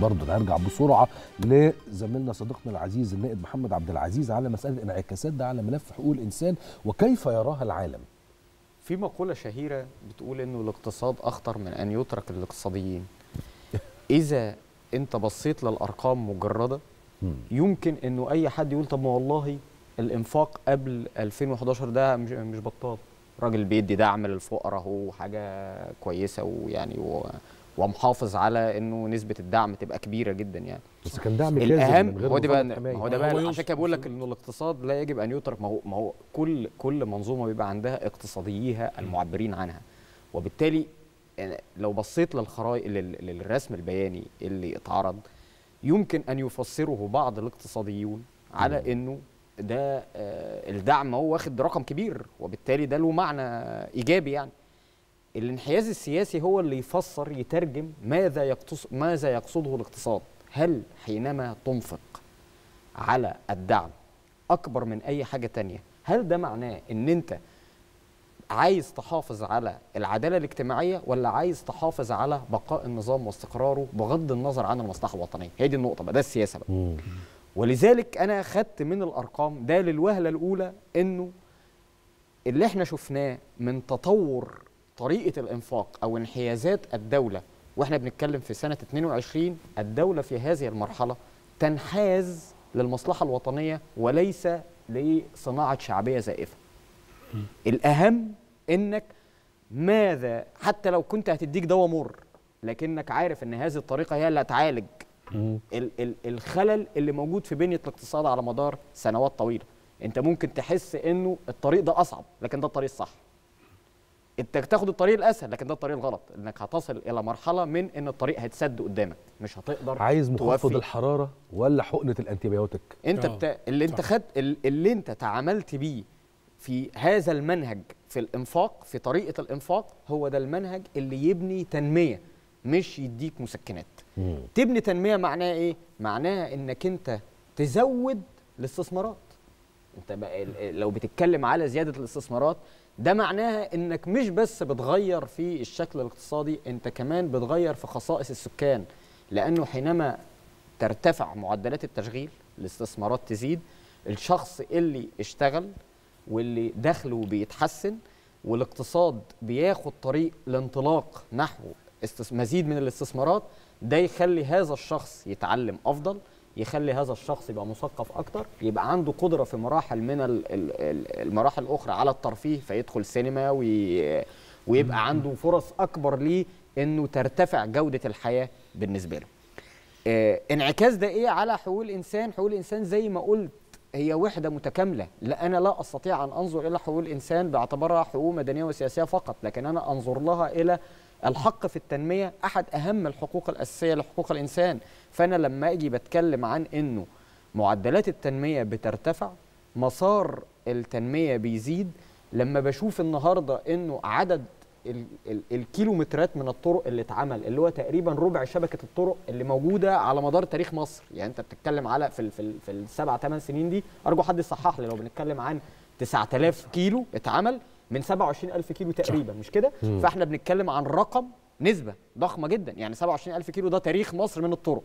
S1: برضه نرجع بسرعه لزميلنا صديقنا العزيز النائب محمد عبد العزيز على مساله انعكاسات ده على ملف حقوق الانسان
S8: وكيف يراها العالم في مقوله شهيره بتقول انه الاقتصاد اخطر من ان يترك الاقتصاديين اذا انت بصيت للارقام مجرده يمكن انه اي حد يقول طب ما والله الانفاق قبل 2011 ده مش مش بطال راجل بيدي دعم للفقراء اهو حاجه كويسه ويعني ومحافظ على انه نسبه الدعم تبقى كبيره جدا يعني بس كان دعم الاهم هو ده بقى هو ده بقى عشان كده بقول لك ان الاقتصاد لا يجب ان يترك ما هو ما هو كل كل منظومه بيبقى عندها اقتصاديها المعبرين عنها وبالتالي يعني لو بصيت للخرائط للرسم البياني اللي اتعرض يمكن ان يفسره بعض الاقتصاديون على انه ده آه، الدعم هو واخد رقم كبير وبالتالي ده له معنى ايجابي يعني الانحياز السياسي هو اللي يفسر يترجم ماذا يقتص ماذا يقصده الاقتصاد هل حينما تنفق على الدعم اكبر من اي حاجه تانية هل ده معناه ان انت عايز تحافظ على العداله الاجتماعيه ولا عايز تحافظ على بقاء النظام واستقراره بغض النظر عن المصلحه الوطنيه هي دي النقطه بقى ده السياسه بقى ولذلك انا خدت من الارقام ده للوهله الاولى انه اللي احنا شفناه من تطور طريقه الانفاق او انحيازات الدوله واحنا بنتكلم في سنه 22 الدوله في هذه المرحله تنحاز للمصلحه الوطنيه وليس لصناعه شعبيه زائفه. الاهم انك ماذا حتى لو كنت هتديك دواء مر لكنك عارف ان هذه الطريقه هي اللي هتعالج ال ال الخلل اللي موجود في بنيه الاقتصاد على مدار سنوات طويله. انت ممكن تحس انه الطريق ده اصعب لكن ده الطريق الصح. انت تاخد الطريق الاسهل لكن ده الطريق الغلط انك هتصل الى مرحله من ان الطريق هيتسد قدامك مش هتقدر عايز مخفض الحراره ولا
S1: حقنه الانتيبيوتيك انت آه. بتا...
S8: اللي انت خد اللي انت تعاملت بيه في هذا المنهج في الانفاق في طريقه الانفاق هو ده المنهج اللي يبني تنميه مش يديك مسكنات مم. تبني تنميه معناها ايه معناها انك انت تزود الاستثمارات انت بقى لو بتتكلم على زياده الاستثمارات ده معناها انك مش بس بتغير في الشكل الاقتصادي انت كمان بتغير في خصائص السكان لانه حينما ترتفع معدلات التشغيل الاستثمارات تزيد الشخص اللي اشتغل واللي دخله بيتحسن والاقتصاد بياخد طريق الانطلاق نحو مزيد من الاستثمارات ده يخلي هذا الشخص يتعلم افضل يخلي هذا الشخص يبقى مثقف اكتر يبقى عنده قدره في مراحل من المراحل الاخرى على الترفيه فيدخل سينما وي... ويبقى عنده فرص اكبر ليه انه ترتفع جوده الحياه بالنسبه له آه انعكاس ده ايه على حقوق الانسان حقوق الانسان زي ما قلت هي وحده متكامله لا انا لا استطيع ان انظر الى حقوق الانسان باعتبارها حقوق مدنيه وسياسيه فقط لكن انا انظر لها الى الحق في التنميه احد اهم الحقوق الاساسيه لحقوق الانسان فانا لما اجي بتكلم عن انه معدلات التنميه بترتفع مسار التنميه بيزيد لما بشوف النهارده انه عدد الكيلومترات من الطرق اللي اتعمل اللي هو تقريبا ربع شبكه الطرق اللي موجوده على مدار تاريخ مصر يعني انت بتتكلم على في ال في, ال في السبع ثمان سنين دي ارجو حد يصحح لي لو بنتكلم عن 9000 كيلو اتعمل من 27000 كيلو تقريبا مش كده فاحنا بنتكلم عن رقم نسبه ضخمه جدا يعني 27000 كيلو ده تاريخ مصر من الطرق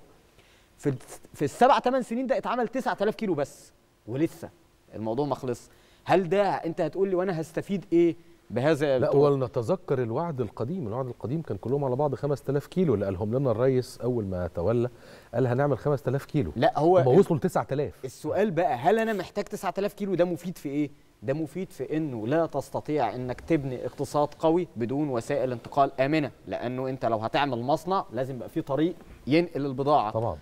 S8: في في السبع ثمان سنين ده اتعمل 9000 كيلو بس ولسه الموضوع ما خلص هل ده انت هتقول لي وانا هستفيد ايه بهذا لا ولنتذكر الوعد القديم الوعد القديم كان كلهم على
S1: بعض 5000 كيلو اللي قالهم لنا الرئيس اول ما تولى قال هنعمل 5000 كيلو لا هو هم وصلوا ل 9000
S8: السؤال بقى هل انا محتاج 9000 كيلو ده مفيد في ايه ده مفيد في انه لا تستطيع انك تبني اقتصاد قوي بدون وسائل انتقال امنه لانه انت لو هتعمل مصنع لازم يبقى فيه طريق ينقل البضاعه طبعا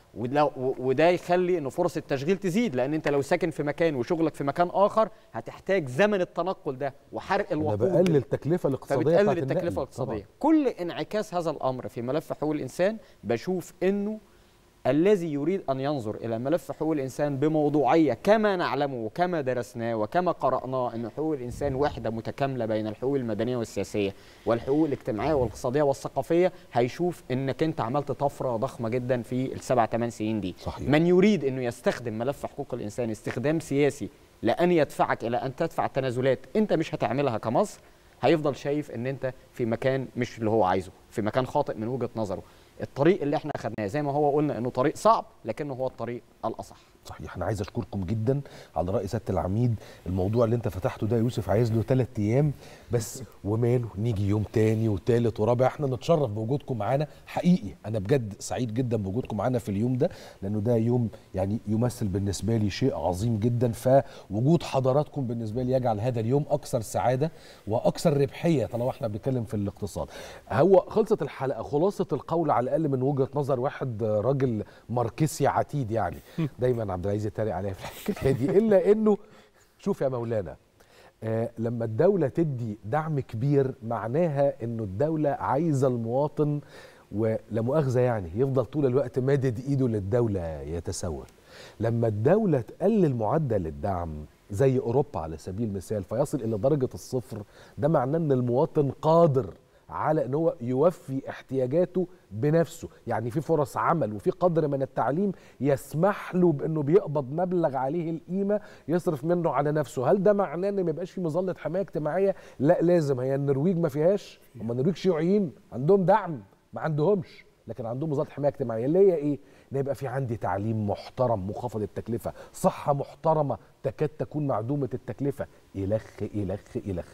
S8: وده يخلي ان فرص التشغيل تزيد لان انت لو ساكن في مكان وشغلك في مكان اخر هتحتاج زمن التنقل ده وحرق الوقود ده بقلل
S1: التكلفه الاقتصاديه فبتقلل التكلفه الاقتصاديه
S8: كل انعكاس هذا الامر في ملف حقوق الانسان بشوف انه الذي يريد أن ينظر إلى ملف حقوق الإنسان بموضوعية كما نعلمه وكما درسناه وكما قرأناه أن حقوق الإنسان وحدة متكاملة بين الحقوق المدنية والسياسية والحقوق الاجتماعية والاقتصادية والثقافية هيشوف أنك أنت عملت طفرة ضخمة جدا في السبع ثمان سنين دي صحيح. من يريد أنه يستخدم ملف حقوق الإنسان استخدام سياسي لأن يدفعك إلى أن تدفع تنازلات أنت مش هتعملها كمصر هيفضل شايف أن أنت في مكان مش اللي هو عايزه في مكان خاطئ من وجهة نظره الطريق اللي احنا اخذناه زي ما هو قلنا انه طريق صعب لكنه هو الطريق الاصح
S1: صحيح انا عايز اشكركم جدا على راي سياده العميد الموضوع اللي انت فتحته ده يوسف عايز له ثلاث ايام بس وماله نيجي يوم تاني وثالث ورابع احنا نتشرف بوجودكم معانا حقيقي انا بجد سعيد جدا بوجودكم معانا في اليوم ده لانه ده يوم يعني يمثل بالنسبه لي شيء عظيم جدا فوجود حضراتكم بالنسبه لي يجعل هذا اليوم اكثر سعاده واكثر ربحيه طالما احنا بنتكلم في الاقتصاد هو خلصت الحلقه خلاصه القول على الاقل من وجهه نظر واحد راجل ماركسي عتيد يعني دايما عبد العزيز يتريق عليا في الحكايه دي الا انه شوف يا مولانا آه لما الدوله تدي دعم كبير معناها انه الدوله عايزه المواطن ولا مؤاخذه يعني يفضل طول الوقت مادد ايده للدوله يتسول لما الدوله تقلل معدل الدعم زي اوروبا على سبيل المثال فيصل الى درجه الصفر ده معناه ان المواطن قادر على ان هو يوفي احتياجاته بنفسه يعني في فرص عمل وفي قدر من التعليم يسمح له بانه بيقبض مبلغ عليه القيمه يصرف منه على نفسه هل ده معناه ان ما يبقاش في مظله حمايه اجتماعيه لا لازم هي النرويج ما فيهاش هم النرويج شيوعيين عندهم دعم ما عندهمش لكن عندهم مظله حمايه اجتماعيه اللي هي ايه؟ ان يبقى في عندي تعليم محترم منخفض التكلفه، صحه محترمه تكاد تكون معدومه التكلفه، الخ الخ الخ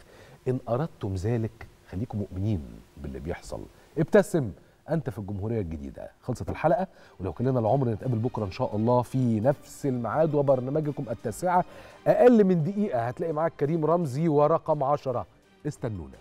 S1: ان اردتم ذلك خليكم مؤمنين باللي بيحصل ابتسم انت في الجمهوريه الجديده خلصت الحلقه ولو كلنا العمر نتقابل بكره ان شاء الله في نفس الميعاد وبرنامجكم التاسعه اقل من دقيقه هتلاقي معاك كريم رمزي ورقم 10 استنونا